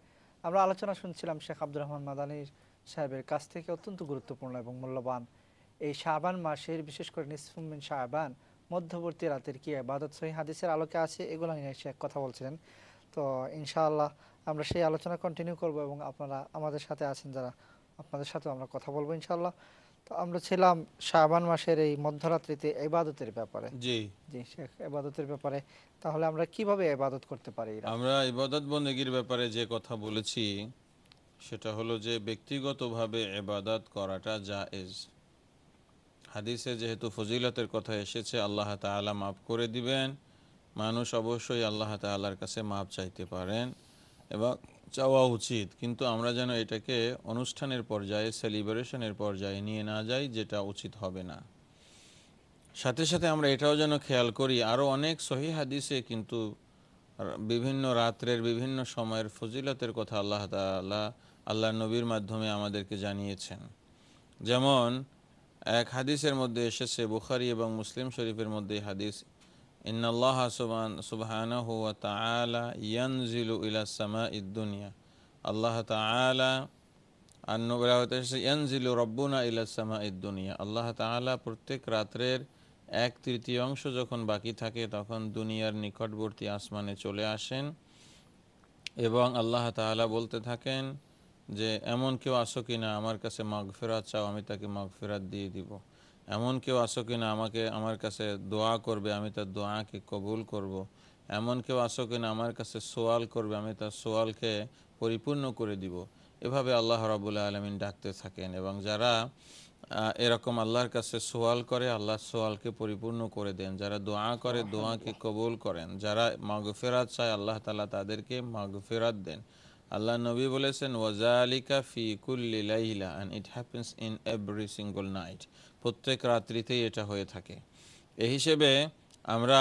আমরা আলোচনা শুনছিলাম শেখ আব্দুর রহমান মাদানির সাহেবের কাছ থেকে অত্যন্ত গুরুত্বপূর্ণ এবং মূল্যবান এই শাহবান মাসের বিশেষ করে নিসফুমিন শাহবান মধ্যবর্তী রাতের কি বাদত সহি হাদিসের আলোকে আছে এগুলো নিয়ে শেখ কথা বলছিলেন তো ইনশাআল্লাহ আমরা সেই আলোচনা কন্টিনিউ করব এবং আপনারা আমাদের সাথে আছেন যারা আপনাদের সাথেও আমরা কথা বলবো ইনশাআল্লাহ তো আমরা ছিলাম শাহবান মাসের এই মধ্যরাত্রিতে এবাদতের ব্যাপারে জি জি শেখ এবাদতের ব্যাপারে তাহলে আমরা কিভাবে এবাদত করতে পারি আমরা ইবাদত বন্দেগির ব্যাপারে যে কথা বলেছি সেটা হলো যে ব্যক্তিগতভাবে এবাদত করাটা জায়েজ হাদিসে যেহেতু ফজিলতের কথা এসেছে আল্লাহ তালা মাফ করে দিবেন মানুষ অবশ্যই আল্লাহ তাল্লার কাছে মাপ চাইতে পারেন এবং চাওয়া উচিত কিন্তু আমরা যেন এটাকে অনুষ্ঠানের পর্যায়ে সেলিব্রেশনের পর্যায়ে নিয়ে না যাই যেটা উচিত হবে না সাথে সাথে আমরা এটাও যেন খেয়াল করি আরও অনেক সহি হাদিসে কিন্তু বিভিন্ন রাত্রের বিভিন্ন সময়ের ফজিলতের কথা আল্লাহ তাল্লাহ আল্লাহ নবীর মাধ্যমে আমাদেরকে জানিয়েছেন যেমন এক হাদিসের মধ্যে এসেছে বুখারি এবং মুসলিম শরীফের মধ্যে হাদিস ان الله سبحانه وتعالى ينزل الى السماء الدنيا الله تعالى আন্নবরা হতে এসেছে ইয়ানজিলু রব্বুনা ইলা সামা দুনিয়া আল্লাহ তাআলা প্রত্যেক রাত্রের এক তৃতীয়াংশ যখন বাকি থাকে তখন দুনিয়ার নিকটবর্তী আসমানে চলে আসেন এবং আল্লাহ তাআলা বলতে থাকেন যে এমন কেউ আসো কিনা আমার কাছে ফেরাত চাও আমি তাকে ফেরাত দিয়ে দিব এমন কেউ আসো কিনা আমাকে আমার কাছে দোয়া করবে আমি তার দোয়াকে কবুল করব। এমন কেউ আসো কিনা আমার কাছে সোয়াল করবে আমি তার সোয়ালকে পরিপূর্ণ করে দিব এভাবে আল্লাহ রাবুল্লাহ আলমিন ডাকতে থাকেন এবং যারা এরকম আল্লাহর কাছে সোয়াল করে আল্লাহ সোয়ালকে পরিপূর্ণ করে দেন যারা দোয়া করে দোয়াকে কবুল করেন যারা মাগফেরাত চায় আল্লাহ তালা তাদেরকে মাগফেরাত দেন আল্লাহ নবী বলেছেন ওয়াজা আলিকা ফি কুল্লি লাইলা and it happens in every single night প্রত্যেক রাত্রিতেই এটা হয়ে থাকে এ হিসেবে আমরা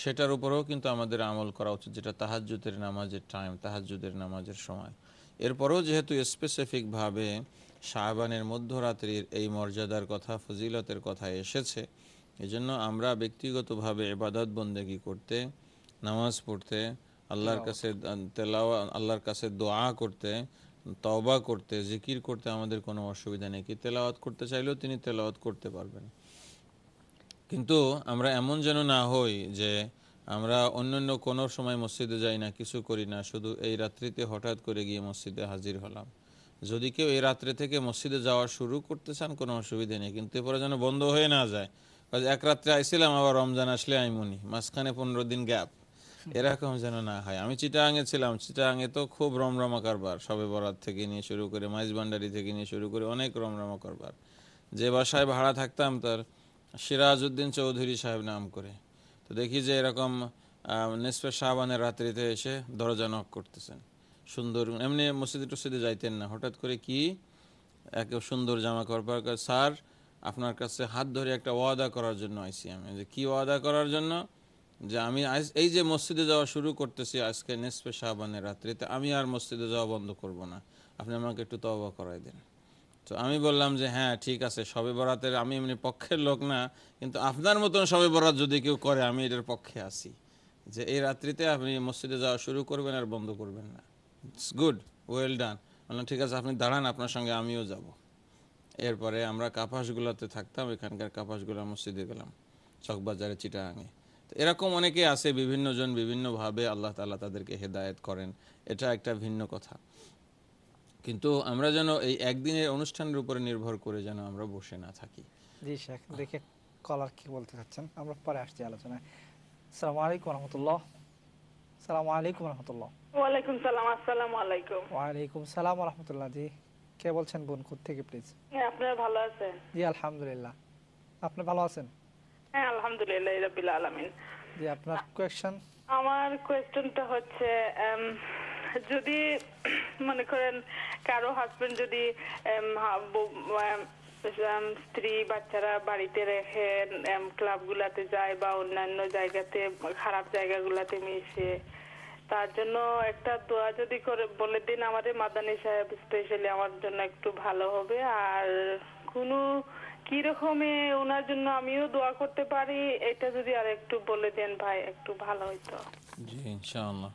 সেটার উপরেও কিন্তু আমাদের আমল করা উচিত যেটা তাহাজুদের নামাজের টাইম তাহাজুদের নামাজের সময় এরপরেও যেহেতু স্পেসিফিকভাবে শাহবানের মধ্যরাত্রির এই মর্যাদার কথা ফজিলতের কথা এসেছে এজন্য আমরা ব্যক্তিগতভাবে এবাদত বন্দেগি করতে নামাজ পড়তে আল্লাহর কাছে তেলাওয়া আল্লাহর কাছে দোয়া করতে তবা করতে জিকির করতে আমাদের কোনো অসুবিধা নেই কি তেলাওয়াত করতে চাইলেও তিনি তেলাওয়াত করতে পারবেন কিন্তু আমরা এমন যেন না হই যে আমরা অন্যান্য কোনো সময় মসজিদে যাই না কিছু করি না শুধু এই রাত্রিতে হঠাৎ করে গিয়ে মসজিদে হাজির হলাম যদি কেউ এই রাত্রে থেকে মসজিদে যাওয়া শুরু করতে চান কোনো অসুবিধা নেই কিন্তু এরপরে যেন বন্ধ হয়ে না যায় এক রাত্রে আইছিলাম আবার রমজান আসলে আইমুনি মাঝখানে পনেরো দিন গ্যাপ এরকম যেন না হয় আমি চিটাঙে ছিলাম চিটাঙে তো খুব রমরমা কারবার সবে বরাত থেকে নিয়ে শুরু করে মাইজ ভান্ডারি থেকে নিয়ে শুরু করে অনেক রমরমা কারবার যে বাসায় ভাড়া থাকতাম তার সিরাজউদ্দিন চৌধুরী সাহেব নাম করে তো দেখি যে এরকম নিসফে শাহবানের রাত্রিতে এসে দরজা নক করতেছেন সুন্দর এমনি মসজিদ টসিদে যাইতেন না হঠাৎ করে কি এক সুন্দর জামা করবার স্যার আপনার কাছে হাত ধরে একটা ওয়াদা করার জন্য আইসি আমি যে কী ওয়াদা করার জন্য যে আমি এই যে মসজিদে যাওয়া শুরু করতেছি আজকে নেসপে শাহবানের রাত্রিতে আমি আর মসজিদে যাওয়া বন্ধ করব না আপনি আমাকে একটু তবা করাই দেন তো আমি বললাম যে হ্যাঁ ঠিক আছে সবে বরাতের আমি এমনি পক্ষের লোক না কিন্তু আপনার মতন সবে বরাত যদি কেউ করে আমি এটার পক্ষে আসি যে এই রাত্রিতে আপনি মসজিদে যাওয়া শুরু করবেন আর বন্ধ করবেন না ইটস গুড ওয়েল ডান বললাম ঠিক আছে আপনি দাঁড়ান আপনার সঙ্গে আমিও যাব এরপরে আমরা কাপাসগুলোতে থাকতাম এখানকার কাপাসগুলা মসজিদে গেলাম চকবাজারে চিটাঙে এরকম অনেকে আছে জন বিভিন্নভাবে আল্লাহ তালা তাদেরকে হেদায়ত করেন এটা একটা ভিন্ন কথা কিন্তু আমরা যেন এই একদিনের অনুষ্ঠানের উপরে নির্ভর করে যেন আমরা বসে না থাকি জি শেখ দেখে কলার কি বলতে চাচ্ছেন আমরা পরে আসছি আলোচনায় সালাম আলাইকুম রহমতুল্লাহ সালাম আলাইকুম রহমতুল্লাহ ওয়ালাইকুম সালাম আলাইকুম ওয়ালাইকুম সালাম রহমতুল্লাহ জি কে বলছেন বোন কোথা থেকে প্লিজ ভালো আছেন জি আলহামদুলিল্লাহ আপনি ভালো আছেন হ্যাঁ আলহামদুলিল্লাহ রাব্বিল আলামিন জি আপনার আমার হচ্ছে যদি মনে করেন কারো হাজবেন্ড যদি স্ত্রী বাচ্চারা বাড়িতে রেখে ক্লাবগুলাতে যায় বা অন্যান্য জায়গাতে খারাপ জায়গাগুলাতে মিশে তার জন্য একটা দোয়া যদি করে বলে দিন আমাদের মাদানি সাহেব স্পেশালি আমার জন্য একটু ভালো হবে আর কোনো কি রকমে ওনার জন্য আমিও দোয়া করতে পারি এটা যদি আর একটু বলে দেন ভাই একটু ভালো হইতো জি ইনশাআল্লাহ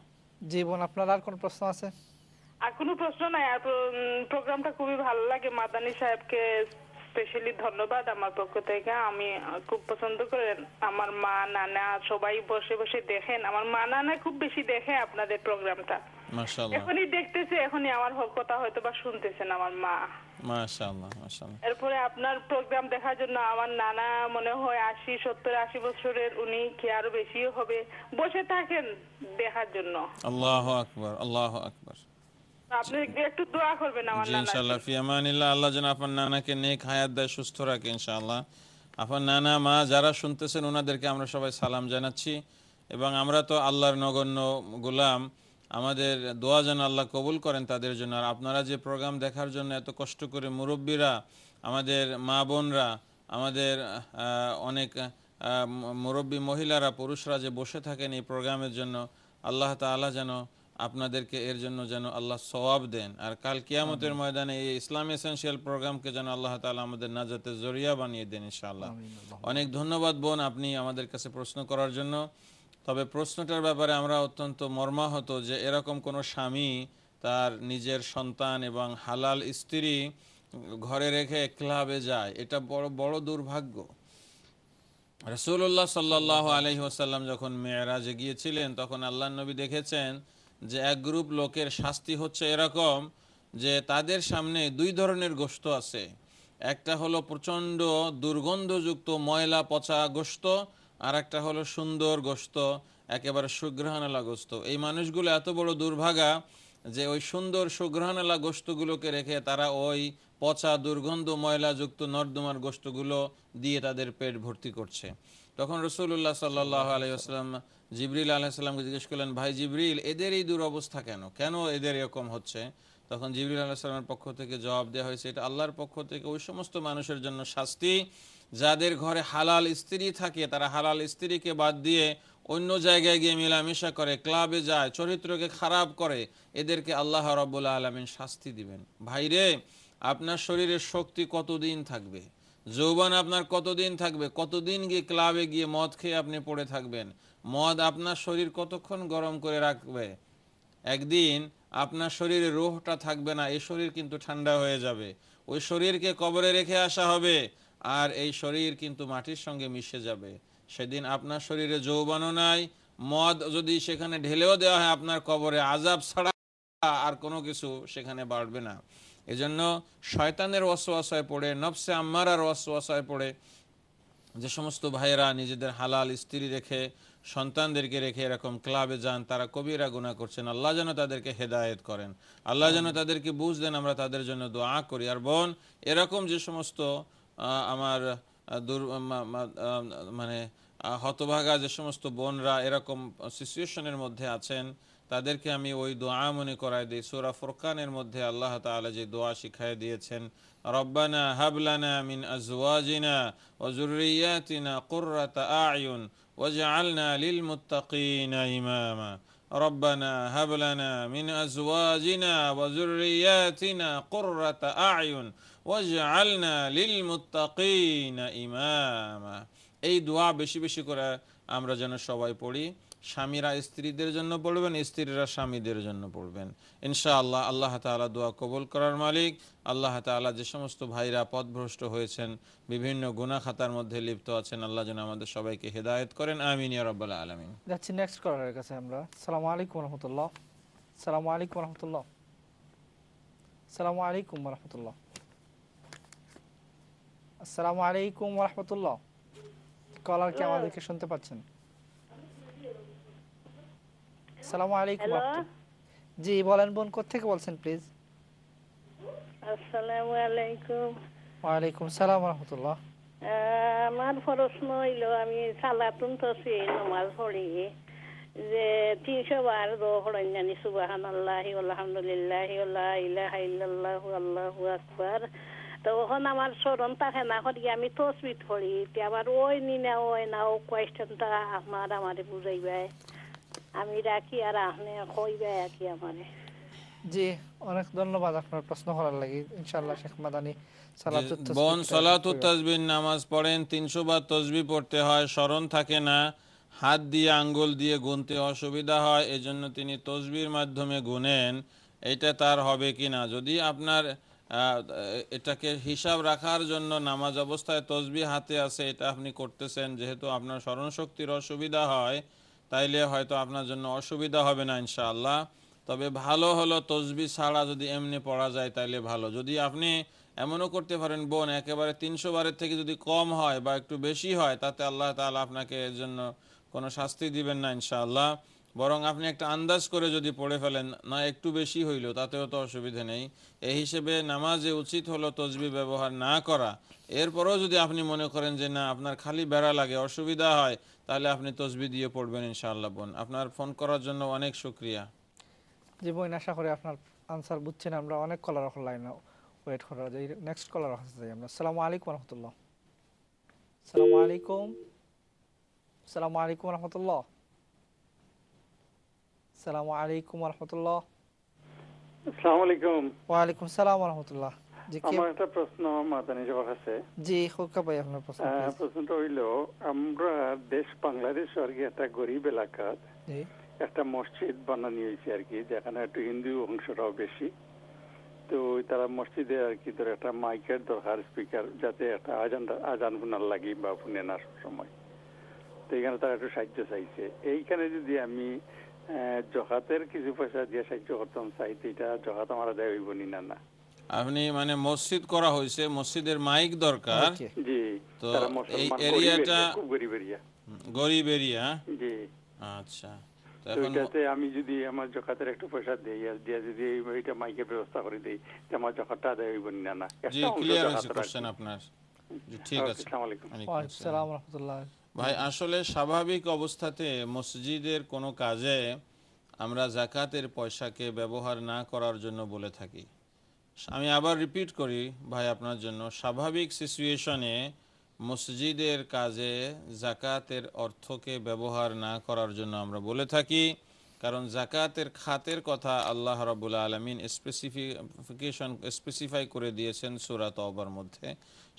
জি বোন আপনার আর কোন প্রশ্ন আছে আর কোনো প্রশ্ন নাই আর প্রোগ্রামটা খুবই ভালো লাগে মাদানী সাহেবকে স্পেশালি ধন্যবাদ আমার পক্ষ থেকে আমি খুব পছন্দ করেন আমার মা নানা সবাই বসে বসে দেখেন আমার মা নানা খুব বেশি দেখে আপনাদের প্রোগ্রামটা এখনই দেখতেছে এখনই আমার কথা হয়তো বা শুনতেছেন আমার মা এরপরে আপনার প্রোগ্রাম দেখার জন্য আমার নানা মনে হয় আশি সত্তর আশি বছরের উনি কি আরো বেশি হবে বসে থাকেন দেখার জন্য আল্লাহ আল্লাহ দোয়া করবেন আল্লাহ আপনার সুস্থ আপনার নানা মা যারা শুনতেছেন ওনাদেরকে আমরা সবাই সালাম জানাচ্ছি এবং আমরা তো আল্লাহর নগণ্য গুলাম আমাদের দোয়া যেন আল্লাহ কবুল করেন তাদের জন্য আর আপনারা যে প্রোগ্রাম দেখার জন্য এত কষ্ট করে মুরব্বীরা আমাদের মা বোনরা আমাদের অনেক মুরব্বী মহিলারা পুরুষরা যে বসে থাকেন এই প্রোগ্রামের জন্য আল্লাহ তালা যেন আপনাদেরকে এর জন্য যেন আল্লাহ সওয়াব দেন আর কাল কিয়ামতের ময়দানে এই ইসলাম এসেন্সিয়াল প্রোগ্রামকে যেন আল্লাহ তালা আমাদের নাজাতে জরিয়া বানিয়ে দেন ইনশাআল্লাহ অনেক ধন্যবাদ বোন আপনি আমাদের কাছে প্রশ্ন করার জন্য তবে প্রশ্নটার ব্যাপারে আমরা অত্যন্ত মর্মাহত যে এরকম কোনো স্বামী তার নিজের সন্তান এবং হালাল স্ত্রী ঘরে রেখে ক্লাবে যায় এটা বড় বড় দুর্ভাগ্য রসুল্লাহ সাল্লাহ আলহি আসাল্লাম যখন মেয়েরাজে গিয়েছিলেন তখন আল্লাহ নবী দেখেছেন যে এক গ্রুপ লোকের শাস্তি হচ্ছে এরকম যে তাদের সামনে দুই ধরনের গোস্ত আছে একটা হলো প্রচণ্ড দুর্গন্ধযুক্ত ময়লা পচা গোস্ত আর একটা হলো সুন্দর গোস্ত একেবারে সুগ্রহণালা গোস্ত এই মানুষগুলো এত বড় দুর্ভাগা যে ওই সুন্দর সুগ্রহণালা গোস্তগুলোকে রেখে তারা ওই পচা দুর্গন্ধ ময়লাযুক্ত নর্দমার গোস্তগুলো দিয়ে তাদের পেট ভর্তি করছে তখন রসুল্লাহ সাল্লাহ আলাইসালাম জিবরিল আলাইসাল্লামকে জিজ্ঞেস করলেন ভাই জিবরিল এদের এই দুরবস্থা কেন কেন এদের এরকম হচ্ছে তখন জিবরিল আলাইসাল্লামের পক্ষ থেকে জবাব দেওয়া হয়েছে এটা আল্লাহর পক্ষ থেকে ওই সমস্ত মানুষের জন্য শাস্তি যাদের ঘরে হালাল স্ত্রী থাকে তারা হালাল স্ত্রীকে বাদ দিয়ে অন্য জায়গায় গিয়ে মেলামেশা করে ক্লাবে যায় চরিত্রকে খারাপ করে এদেরকে আল্লাহ রব্বুল্লা আলমিন শাস্তি দিবেন ভাইরে আপনার শরীরের শক্তি কতদিন থাকবে যৌবন আপনার কতদিন থাকবে কতদিন গিয়ে ক্লাবে গিয়ে মদ খেয়ে আপনি পড়ে থাকবেন মদ আপনার শরীর কতক্ষণ গরম করে রাখবে একদিন আপনার শরীরে রোহটা থাকবে না এই শরীর কিন্তু ঠান্ডা হয়ে যাবে ওই শরীরকে কবরে রেখে আসা হবে আর এই শরীর কিন্তু মাটির সঙ্গে মিশে যাবে সেদিন আপনার শরীরে যৌবনও নাই মদ যদি সেখানে ঢেলেও দেওয়া হয় আপনার কবরে আজাব ছাড়া আর কোনো কিছু সেখানে বাড়বে না এজন্য শয়তানের ওয়াসওয়াসায় পড়ে নফসে আম্মারার ওয়াসওয়াসায় পড়ে যে সমস্ত ভাইয়েরা নিজেদের হালাল স্ত্রী রেখে সন্তানদেরকে রেখে এরকম ক্লাবে যান তারা কবিরা গুণা করছেন আল্লাহ যেন তাদেরকে হেদায়েত করেন আল্লাহ যেন তাদেরকে বুঝ দেন আমরা তাদের জন্য দোয়া করি আর বোন এরকম যে সমস্ত আমার দুর মানে হতভাগা যে সমস্ত বোনরা এরকম সিচুয়েশনের মধ্যে আছেন তাদেরকে আমি ওই দোয়া মনে করাই দিই সুরা ফোরকানের মধ্যে আল্লাহ তালা যে দোয়া শিখাই দিয়েছেন রব্বানা হাবলানা মিন আজওয়াজিনা ও জুরিয়াতিনা কুর্রাতা আয়ুন আলনা লিল মুত্তাকিনা ইমামা ربنا هب لنا من ازواجنا وذرياتنا قرة اعين واجعلنا للمتقين اماما এই দোয়া বেশি বেশি করে আমরা যেন সবাই পড়ি স্বামীরা স্ত্রীদের জন্য পড়বেন স্ত্রীরা স্বামীদের জন্য পড়বেন ইনশা আল্লাহ তালা দোয়া কবুল করার মালিক আল্লাহ তালা যে সমস্ত ভাইরা পথভ্রষ্ট হয়েছেন বিভিন্ন গুনা খাতার মধ্যে লিপ্ত আছেন আল্লাহ যেন আমাদের সবাইকে হেদায়ত করেন আমিন রব্বাল আলমিন যাচ্ছি নেক্সট কলারের কাছে আমরা সালাম আলাইকুম রহমতুল্লাহ সালাম আলাইকুম রহমতুল্লাহ সালাম আলাইকুম রহমতুল্লাহ আসসালামু আলাইকুম রহমতুল্লাহ কলার কি আমাদেরকে শুনতে পাচ্ছেন আসসালামু আলাইকুম জি বলেন বোন থেকে বলছেন প্লিজ আসসালামু আলাইকুম ওয়া আলাইকুম সালাম ওয়া রাহমাতুল্লাহ আমার প্রশ্ন হইল আমি সালাতুন তসি নামাজ পড়ি যে তিনশো বার দো হরণ্যানি সুবাহান আল্লাহ আলহামদুলিল্লাহ আল্লাহ ইলাহা ইল্লাল্লাহু আল্লাহু আকবার তখন আমার স্মরণ থাকে না করি আমি তসবিত পড়ি আবার ওই নিনা ওই না ও কোয়েশ্চনটা আমার আমারে বুঝাইবায় আমি রাখি আর আপনি কইবে কি আমারে জি অনেক ধন্যবাদ আপনার প্রশ্ন করার লাগি ইনশাআল্লাহ শেখ মাদানী নামাজ পড়েন বার পড়তে হয় স্মরণ থাকে না হাত দিয়ে আঙ্গুল দিয়ে গুনতে অসুবিধা হয় এজন্য তিনি তসবির মাধ্যমে গুনেন এটা তার হবে কি না যদি আপনার এটাকে হিসাব রাখার জন্য নামাজ অবস্থায় তসবি হাতে আছে এটা আপনি করতেছেন যেহেতু আপনার স্মরণশক্তির অসুবিধা হয় তাইলে হয়তো আপনার জন্য অসুবিধা হবে না ইনশাআল্লাহ তবে ভালো হলো তসবি ছাড়া যদি এমনি পড়া যায় তাইলে ভালো যদি আপনি এমনও করতে পারেন বোন একেবারে তিনশো বারের থেকে যদি কম হয় বা একটু বেশি হয় তাতে আল্লাহ তাহলে আপনাকে এর জন্য কোনো শাস্তি দিবেন না ইনশাআল্লাহ বরং আপনি একটা আন্দাজ করে যদি পড়ে ফেলেন না একটু বেশি হইল তাতেও তো অসুবিধে নেই এই হিসেবে নামাজে উচিত হলো তসবি ব্যবহার না করা এরপরেও যদি আপনি মনে করেন যে না আপনার খালি বেড়া লাগে অসুবিধা হয় তাহলে আপনি তসবি দিয়ে পড়বেন ইনশাআল্লাহ বোন আপনার ফোন করার জন্য অনেক শুক্রিয়া জি বোন আশা করি আপনার আনসার বুঝছেন আমরা অনেক কলার এখন লাইন ওয়েট করা যাই নেক্সট কলার আসতে যাই আমরা আসসালামু আলাইকুম রহমতুল্লাহ আসসালামু আলাইকুম আসসালামু আলাইকুম রহমতুল্লাহ আসসালামু আলাইকুম রহমতুল্লাহ আসসালামু আলাইকুম ওয়া আলাইকুম আসসালাম রহমতুল্লাহ আমার একটা প্রশ্ন আছে জি আপনার প্রশ্ন প্রশ্নটা হইল আমরা দেশ বাংলাদেশ আর কি একটা গরিব এলাকা একটা মসজিদ বানানি হয়েছে আর কি যেখানে একটু হিন্দু অংশটাও বেশি তো তারা মসজিদে আর কি ধর একটা মাইকের দরকার স্পিকার যাতে একটা আজান আজান শোনার লাগি বা না সময় তো এখানে তারা একটু সাহায্য চাইছে এইখানে যদি আমি জহাতের কিছু পয়সা দিয়ে সাহায্য করতাম চাই তো এটা জহাত আমার আদায় হইব না না আপনি মানে মসজিদ করা হয়েছে মসজিদের মাইক দরকার তো এই এরিয়াটা গরিব এরিয়া আচ্ছা আমি যদি আমার জকাতের একটু পয়সা দেই আর দিয়া যদি মাইকের ব্যবস্থা করে দেই আমার জকাতটা আদায় হইব না না জি ক্লিয়ার হয়েছে কোশ্চেন আপনার ঠিক আছে আলাইকুম ভাই আসলে স্বাভাবিক অবস্থাতে মসজিদের কোনো কাজে আমরা জাকাতের পয়সাকে ব্যবহার না করার জন্য বলে থাকি আচ্ছা, আমি আবার রিপিট করি ভাই আপনার জন্য স্বাভাবিক সিচুয়েশনে মসজিদের কাজে জাকাতের অর্থকে ব্যবহার না করার জন্য আমরা বলে থাকি কারণ জাকাতের খাতের কথা আল্লাহ রাবুল আলমিন স্পেসিফিকেশন স্পেসিফাই করে দিয়েছেন সুরা অবার মধ্যে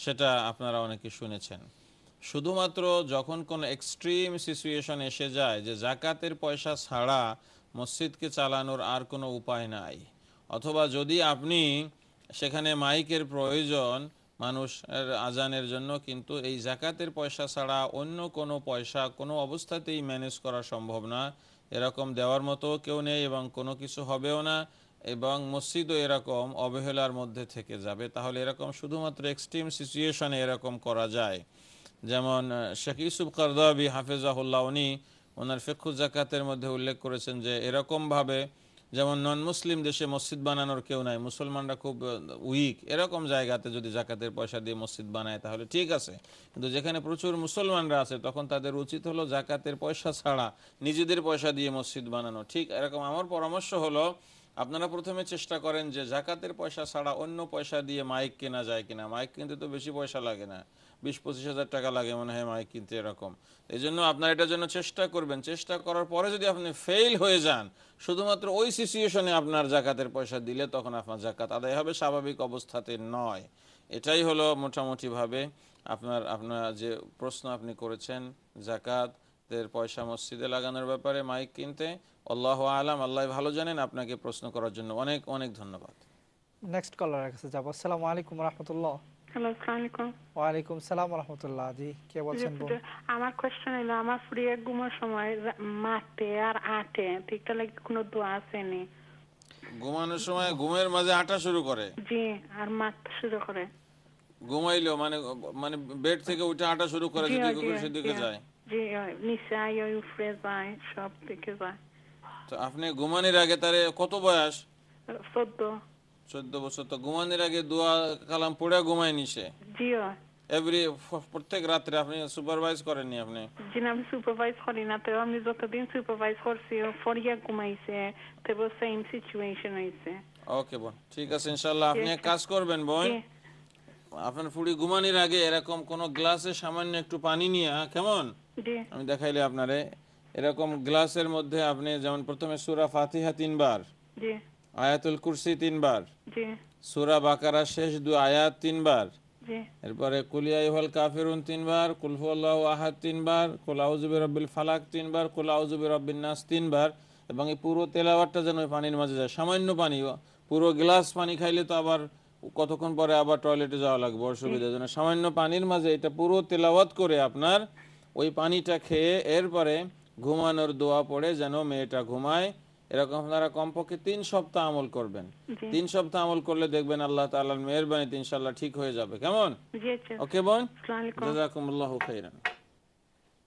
সেটা আপনারা অনেকে শুনেছেন শুধুমাত্র যখন কোনো এক্সট্রিম সিচুয়েশন এসে যায় যে জাকাতের পয়সা ছাড়া মসজিদকে চালানোর আর কোনো উপায় নাই অথবা যদি আপনি সেখানে মাইকের প্রয়োজন মানুষ আজানের জন্য কিন্তু এই জাকাতের পয়সা ছাড়া অন্য কোনো পয়সা কোনো অবস্থাতেই ম্যানেজ করা সম্ভব না এরকম দেওয়ার মতো কেউ নেই এবং কোনো কিছু হবেও না এবং মসজিদও এরকম অবহেলার মধ্যে থেকে যাবে তাহলে এরকম শুধুমাত্র এক্সট্রিম সিচুয়েশনে এরকম করা যায় যেমন শেখ ইউসুফ কারদাবি হাফেজাহুল্লাহ উনি ওনার ফেক্ষু জাকাতের মধ্যে উল্লেখ করেছেন যে এরকমভাবে ভাবে যেমন নন মুসলিম দেশে মসজিদ বানানোর কেউ নাই মুসলমানরা খুব উইক এরকম জায়গাতে যদি জাকাতের পয়সা দিয়ে মসজিদ বানায় তাহলে ঠিক আছে কিন্তু যেখানে প্রচুর মুসলমানরা আছে তখন তাদের উচিত হলো জাকাতের পয়সা ছাড়া নিজেদের পয়সা দিয়ে মসজিদ বানানো ঠিক এরকম আমার পরামর্শ হলো আপনারা প্রথমে চেষ্টা করেন যে জাকাতের পয়সা ছাড়া অন্য পয়সা দিয়ে মাইক কেনা যায় কিনা মাইক কিনতে তো বেশি পয়সা লাগে না বিশ পঁচিশ হাজার টাকা লাগে মনে হয় মাইক কিনতে এরকম এই জন্য আপনার এটার জন্য চেষ্টা করবেন চেষ্টা করার পরে যদি আপনি ফেল হয়ে যান শুধুমাত্র ওই সিচুয়েশনে আপনার জাকাতের পয়সা দিলে তখন আপনার জাকাত আদায় হবে স্বাভাবিক অবস্থাতে নয় এটাই হলো মোটামুটিভাবে আপনার আপনার যে প্রশ্ন আপনি করেছেন জাকাত পয়সা মসজিদে লাগানোর ব্যাপারে মাইক কিনতে আল্লাহ আলাম আল্লাহ ভালো জানেন আপনাকে প্রশ্ন করার জন্য অনেক অনেক ধন্যবাদ নেক্সট কলার কাছে যাবো আসসালামু আলাইকুম রহমতুল্লাহ হ্যালো সালাম জি কে বলছেন বোন আমার কোশ্চেন হলো আমার সময় আর আটে লাগে কোনো দোয়া ঘুমানোর সময় ঘুমের মাঝে আটা শুরু করে জি আর শুরু করে ঘুমাইলো মানে মানে বেড থেকে উঠে আটা শুরু করে যায় জি নিচে আই ওই যায় সব থেকে যায় তো আপনি ঘুমানোর আগে তারে কত বয়স 14 চোদ্দ বছর তো ঘুমানোর আগে দোয়া কালাম পড়ে ঘুমায় নিছে জিও এভরি প্রত্যেক রাত্রে আপনি সুপারভাইজ করেননি আপনি জি আমি সুপারভাইজ করি না তো আমি যতদিন সুপারভাইজ করছি ফরিয়া ঘুমাইছে সেম সিচুয়েশন ওকে বোন ঠিক আছে ইনশাআল্লাহ আপনি কাজ করবেন বোন আপনার ফুড়ি ঘুমানির আগে এরকম কোন গ্লাসে সামান্য একটু পানি নিয়ে হ্যাঁ, কেমন আমি দেখাইলে আপনারে এরকম গ্লাসের মধ্যে আপনি যেমন প্রথমে সুরা ফাতিহা তিনবার আয়াতুল কুরসি তিনবার সুরা বাকারা শেষ দু আয়াত তিনবার এরপরে কুলিয়াই হল কাফিরুন তিনবার কুলফুল্লাহ আহাদ তিনবার কুলাউজুবি রব্বিল ফালাক তিনবার কুলাউজুবি রব্বিন নাস তিনবার এবং এই পুরো তেলাওয়ারটা যেন পানির মাঝে যায় সামান্য পানি পুরো গ্লাস পানি খাইলে তো আবার কতক্ষণ পরে আবার টয়লেটে যাওয়া লাগবে অসুবিধার জন্য সামান্য পানির মাঝে এটা পুরো তেলাওয়াত করে আপনার ওই পানিটা খেয়ে এরপরে ঘুমানোর দোয়া পড়ে যেন মেয়েটা ঘুমায় এরকম আপনারা কমপক্ষে তিন সপ্তাহ আমল করবেন তিন সপ্তাহ আমল করলে দেখবেন আল্লাহ তালার মেহরবানিতে ইনশাল্লাহ ঠিক হয়ে যাবে কেমন আচ্ছা। ওকে বোন জাজাকুমুল্লাহ খাইরান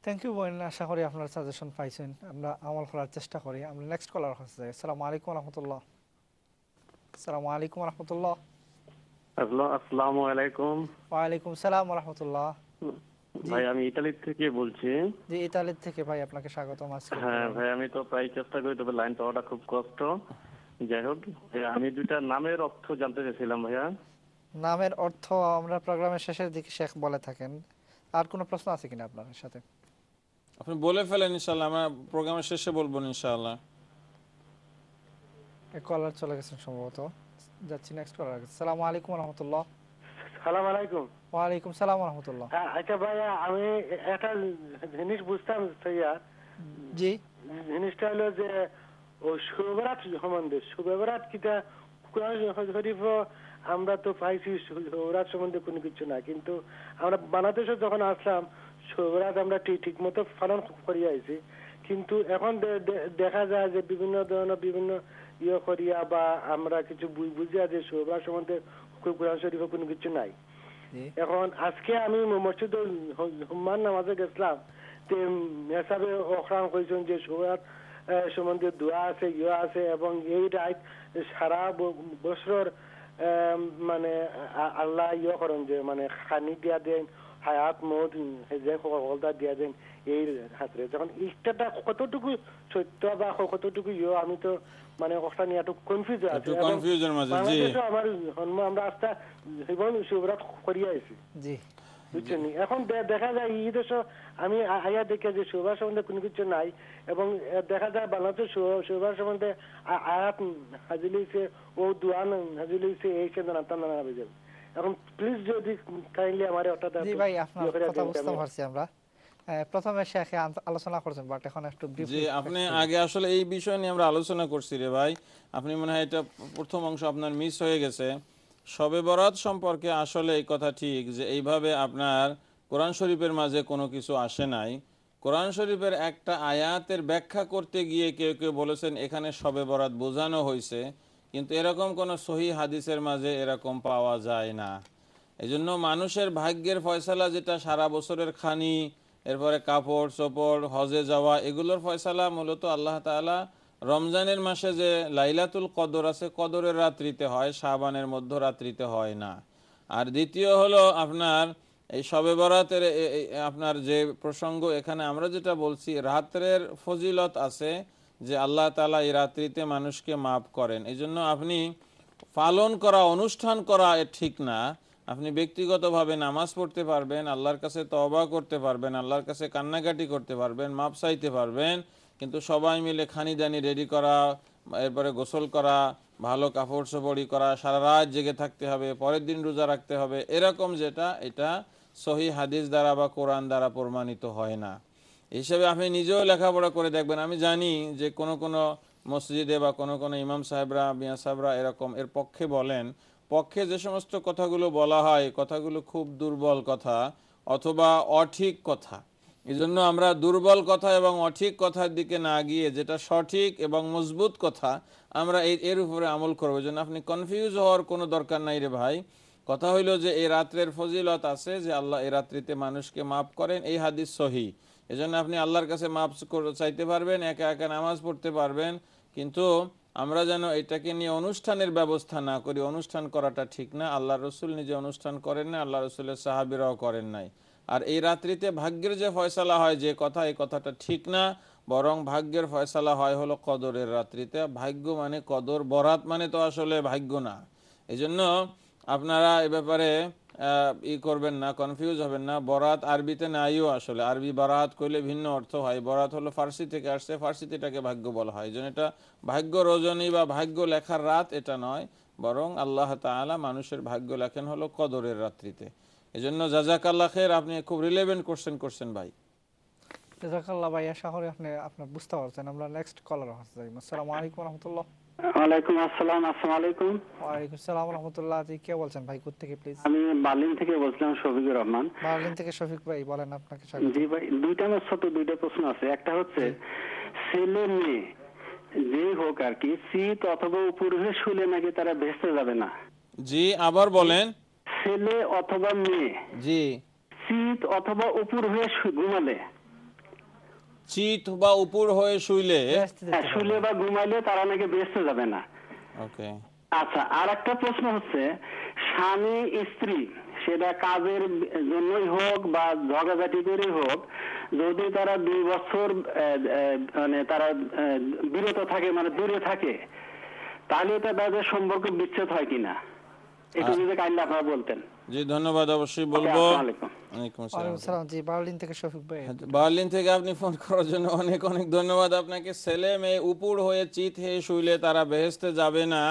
থ্যাংক ইউ বোন আশা করি আপনার সাজেশন পাইছেন আমরা আমল করার চেষ্টা করি আমরা নেক্সট কলার হচ্ছে আসসালামু আলাইকুম রহমতুল্লাহ আসসালামু আলাইকুম রহমতুল্লাহ আসসালামু আলাইকুম ওয়া আলাইকুম সালাম রহমতুল্লাহ ভাই আমি ইতালি থেকে বলছি জি ইতালি থেকে ভাই আপনাকে আজকে হ্যাঁ ভাই আমি তো প্রায় চেষ্টা করি তবে লাইন পাওয়াটা খুব কষ্ট যাই হোক আমি দুইটা নামের অর্থ জানতে চাইছিলাম ভাইয়া নামের অর্থ আমরা প্রোগ্রামের শেষের দিকে শেখ বলে থাকেন আর কোনো প্রশ্ন আছে কিনা আপনার সাথে আপনি বলে ফেলেন ইনশাল্লাহ আমরা প্রোগ্রামের শেষে বলবো ইনশাআল্লাহ কলার চলে গেছেন সম্ভবত যাচ্ছি নেক্সট কলার আলাইকুম রাহমাতুল্লাহ সালাম আলাইকুম ওয়ালাইকুম সালাম রহমতুল্লাহ হ্যাঁ, আচ্ছা আমি একটা জিনিস বুঝতাম জি জিনিসটা হলো যে সম্বন্ধে কিটা শরীফ আমরা তো পাইছি শুভরাত সম্বন্ধে কোনো কিছু না কিন্তু আমরা বাংলাদেশে যখন আসলাম শুভরাত আমরা ঠিক মতো পালন করি আইছি কিন্তু এখন দেখা যায় যে বিভিন্ন ধরনের বিভিন্ন ইয়ে করিয়া বা আমরা কিছু বুঝিয়া যে শুভরাত সম্বন্ধে কোরআন শরীফে কোনো কিছু নাই এখন আজকে আমি মসজিদ হুম্মান নামাজে গেছিলাম তে হিসাবে অখরাম যে সুরাত সম্বন্ধে দোয়া আছে ইয়া আছে এবং এই রাত সারা বছর মানে আল্লাহ ইয়ে করেন যে মানে খানি দিয়া দেন hayat মদিন যে সকলটা দিয়া যেন এই হাতরে যখন ইস্টাটা কতটুকু সত্য বা কতটুকু ইয়ে to মানে কথা নিয়ে একটু কনফিউজ আছি মাঝে জি আমার আমরা আস্তে জীবন শিবরাত করিয়া আইছি জি বুঝছেন এখন দেখা যায় এই দেশ আমি আয়া দেখে যে শোভা সম্বন্ধে কোনো কিছু নাই এবং দেখা যায় বাংলাদেশ শোভা সম্বন্ধে আয়াত হাজিলিছে ও দুয়ান হাজিলিছে এই সে নানা নানা বেজে এখন প্লিজ যদি কাইন্ডলি আমারে ওটা জি ভাই আপনার কথা বুঝতে পারছি আমরা প্রথমে শেখে আলোচনা করছেন বাট এখন একটু জি আপনি আগে আসলে এই বিষয় নিয়ে আমরা আলোচনা করছি রে ভাই আপনি মনে হয় এটা প্রথম অংশ আপনার মিস হয়ে গেছে শবে বরাত সম্পর্কে আসলে এই কথা ঠিক যে এইভাবে আপনার কোরআন শরীফের মাঝে কোনো কিছু আসে নাই কোরআন শরীফের একটা আয়াতের ব্যাখ্যা করতে গিয়ে কেউ কেউ বলেছেন এখানে শবে বরাত বোঝানো হয়েছে কিন্তু এরকম কোনো সহি হাদিসের মাঝে এরকম পাওয়া যায় না এজন্য মানুষের ভাগ্যের ফয়সালা যেটা সারা বছরের খানি এরপরে কাপড় চোপড় হজে যাওয়া এগুলোর ফয়সালা মূলত আল্লাহ তালা রমজানের মাসে যে লাইলাতুল কদর আছে কদরের রাত্রিতে হয় সাবানের মধ্য রাত্রিতে হয় না আর দ্বিতীয় হলো আপনার এই সবে বরাতের আপনার যে প্রসঙ্গ এখানে আমরা যেটা বলছি রাত্রের ফজিলত আছে যে আল্লাহ তালা এই রাত্রিতে মানুষকে মাফ করেন এই জন্য আপনি পালন করা অনুষ্ঠান করা ঠিক না আপনি ব্যক্তিগতভাবে নামাজ পড়তে পারবেন আল্লাহর কাছে তবা করতে পারবেন আল্লাহর কাছে কান্নাকাটি করতে পারবেন মাপ চাইতে পারবেন কিন্তু সবাই মিলে খানিদানি রেডি করা এরপরে গোসল করা ভালো কাপড় চোপড়ি করা সারা রাত জেগে থাকতে হবে পরের দিন রোজা রাখতে হবে এরকম যেটা এটা সহি হাদিস দ্বারা বা কোরআন দ্বারা প্রমাণিত হয় না হিসাবে আপনি নিজেও লেখাপড়া করে দেখবেন আমি জানি যে কোন কোন মসজিদে বা কোনো কোনো ইমাম সাহেবরা মিয়া সাহেবরা এরকম এর পক্ষে বলেন পক্ষে যে সমস্ত কথাগুলো বলা হয় কথাগুলো খুব দুর্বল কথা অথবা অঠিক কথা এজন্য আমরা দুর্বল কথা এবং অঠিক কথার দিকে না গিয়ে যেটা সঠিক এবং মজবুত কথা আমরা এই এর উপরে আমল করবো জন্য আপনি কনফিউজ হওয়ার কোনো দরকার নাই রে ভাই কথা হইল যে এই রাত্রের ফজিলত আছে যে আল্লাহ এই রাত্রিতে মানুষকে মাফ করেন এই হাদিস সহি এজন্য আপনি আল্লাহর কাছে মাপ চাইতে পারবেন একা একা নামাজ পড়তে পারবেন কিন্তু আমরা যেন এটাকে নিয়ে অনুষ্ঠানের ব্যবস্থা না করি অনুষ্ঠান করাটা ঠিক না আল্লাহ রসুল নিজে অনুষ্ঠান করেন না আল্লাহ রসুলের সাহাবিরাও করেন নাই আর এই রাত্রিতে ভাগ্যের যে ফয়সালা হয় যে কথা এই কথাটা ঠিক না বরং ভাগ্যের ফয়সালা হয় হলো কদরের রাত্রিতে ভাগ্য মানে কদর বরাত মানে তো আসলে ভাগ্য না এজন্য আপনারা এ ব্যাপারে ই করবেন না কনফিউজ হবেন না বরাত আরবিতে নাইও আসলে আরবি বরাত কইলে ভিন্ন অর্থ হয় বরাত হলো ফার্সি থেকে আসছে ফার্সিতে এটাকে ভাগ্য বলা হয় যেন এটা ভাগ্য রজনী বা ভাগ্য লেখার রাত এটা নয় বরং আল্লাহ তালা মানুষের ভাগ্য লেখেন হলো কদরের রাত্রিতে এই জন্য জাজাকাল্লা খের আপনি খুব রিলেভেন্ট কোশ্চেন করছেন ভাই জাজাকাল্লা ভাইয়া শহরে আপনি আপনার বুঝতে পারছেন আমরা নেক্সট কলার হাসতে যাই আসসালামু আলাইকুম রহমতুল্লাহ ওয়ালাইকুম আসসালাম আসসালামু আলাইকুম ওয়ালাইকুম আসসালাম রাহমাতুল্লাহ জি কে বলছেন ভাই কোথা থেকে প্লিজ আমি বার্লিন থেকে বলছিলাম শফিকুর রহমান বার্লিন থেকে শফিক ভাই বলেন আপনাকে স্বাগত জি ভাই দুইটা আমার ছোট দুইটা প্রশ্ন আছে একটা হচ্ছে ছেলে মেয়ে যে হোক আর কি শীত অথবা উপরে শুলে নাকি তারা ভেসে যাবে না জি আবার বলেন ছেলে অথবা মেয়ে জি শীত অথবা উপর হয়ে ঘুমালে চিত বা উপর হয়ে শুইলে হ্যাঁ, শুইলে বা ঘুমাইলে তারা নাকি বেসতে যাবে না ওকে আচ্ছা আর একটা প্রশ্ন হচ্ছে স্বামী স্ত্রী সেটা কাজের জন্যই হোক বা ঝগাঝাটি করে হোক যদি তারা দুই বছর মানে তারা বিরত থাকে মানে দূরে থাকে তাহলে তাদের সম্পর্ক বিচ্ছেদ হয় কিনা এটা যদি কাইন্ডলি আপনারা বলতেন জি ধন্যবাদ অবশ্যই বলবো আসসালামু আলাইকুম জি বার্লিন থেকে শফিক ভাই হ্যাঁ, বার্লিন থেকে আপনি ফোন করার জন্য অনেক অনেক ধন্যবাদ আপনাকে ছেলে মেয়ে হয়ে চিত হয়ে শুইলে তারা বেহেস্তে যাবে না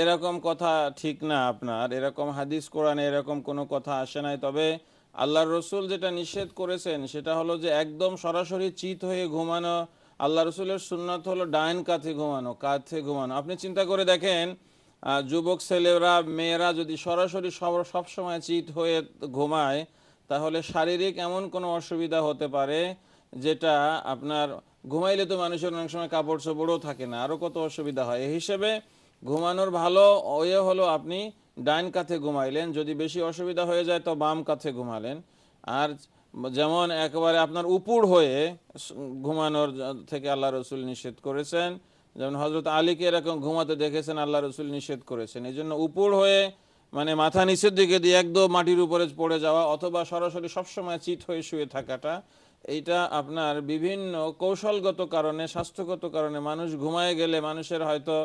এরকম কথা ঠিক না আপনার এরকম হাদিস কোরআনে এরকম কোনো কথা আসে নাই তবে আল্লাহর রসুল যেটা নিষেধ করেছেন সেটা হলো যে একদম সরাসরি চিত হয়ে ঘুমানো আল্লাহ রসুলের সুন্নত হলো ডাইন কাঁথে ঘুমানো কাঁথে ঘুমানো আপনি চিন্তা করে দেখেন যুবক ছেলেরা মেয়েরা যদি সরাসরি সব সবসময় চিত হয়ে ঘুমায় তাহলে শারীরিক এমন কোনো অসুবিধা হতে পারে যেটা আপনার ঘুমাইলে তো মানুষের অনেক সময় কাপড় চোপড়ও থাকে না আরও কত অসুবিধা হয় এই হিসেবে ঘুমানোর ভালো ওয়ে হলো আপনি ডাইন কাথে ঘুমাইলেন যদি বেশি অসুবিধা হয়ে যায় তো বাম কাথে ঘুমালেন আর যেমন একবারে আপনার উপুড় হয়ে ঘুমানোর থেকে আল্লাহ রসুল নিষেধ করেছেন যেমন হজরত আলীকে এরকম ঘুমাতে দেখেছেন আল্লাহ রসুল নিষেধ করেছেন এই জন্য উপুড় হয়ে মানে মাথা নিচের দিকে দিয়ে একদম মাটির উপরে পড়ে যাওয়া অথবা সরাসরি সবসময় চিট হয়ে শুয়ে থাকাটা এইটা আপনার বিভিন্ন কৌশলগত কারণে স্বাস্থ্যগত কারণে মানুষ ঘুমায় গেলে মানুষের হয়তো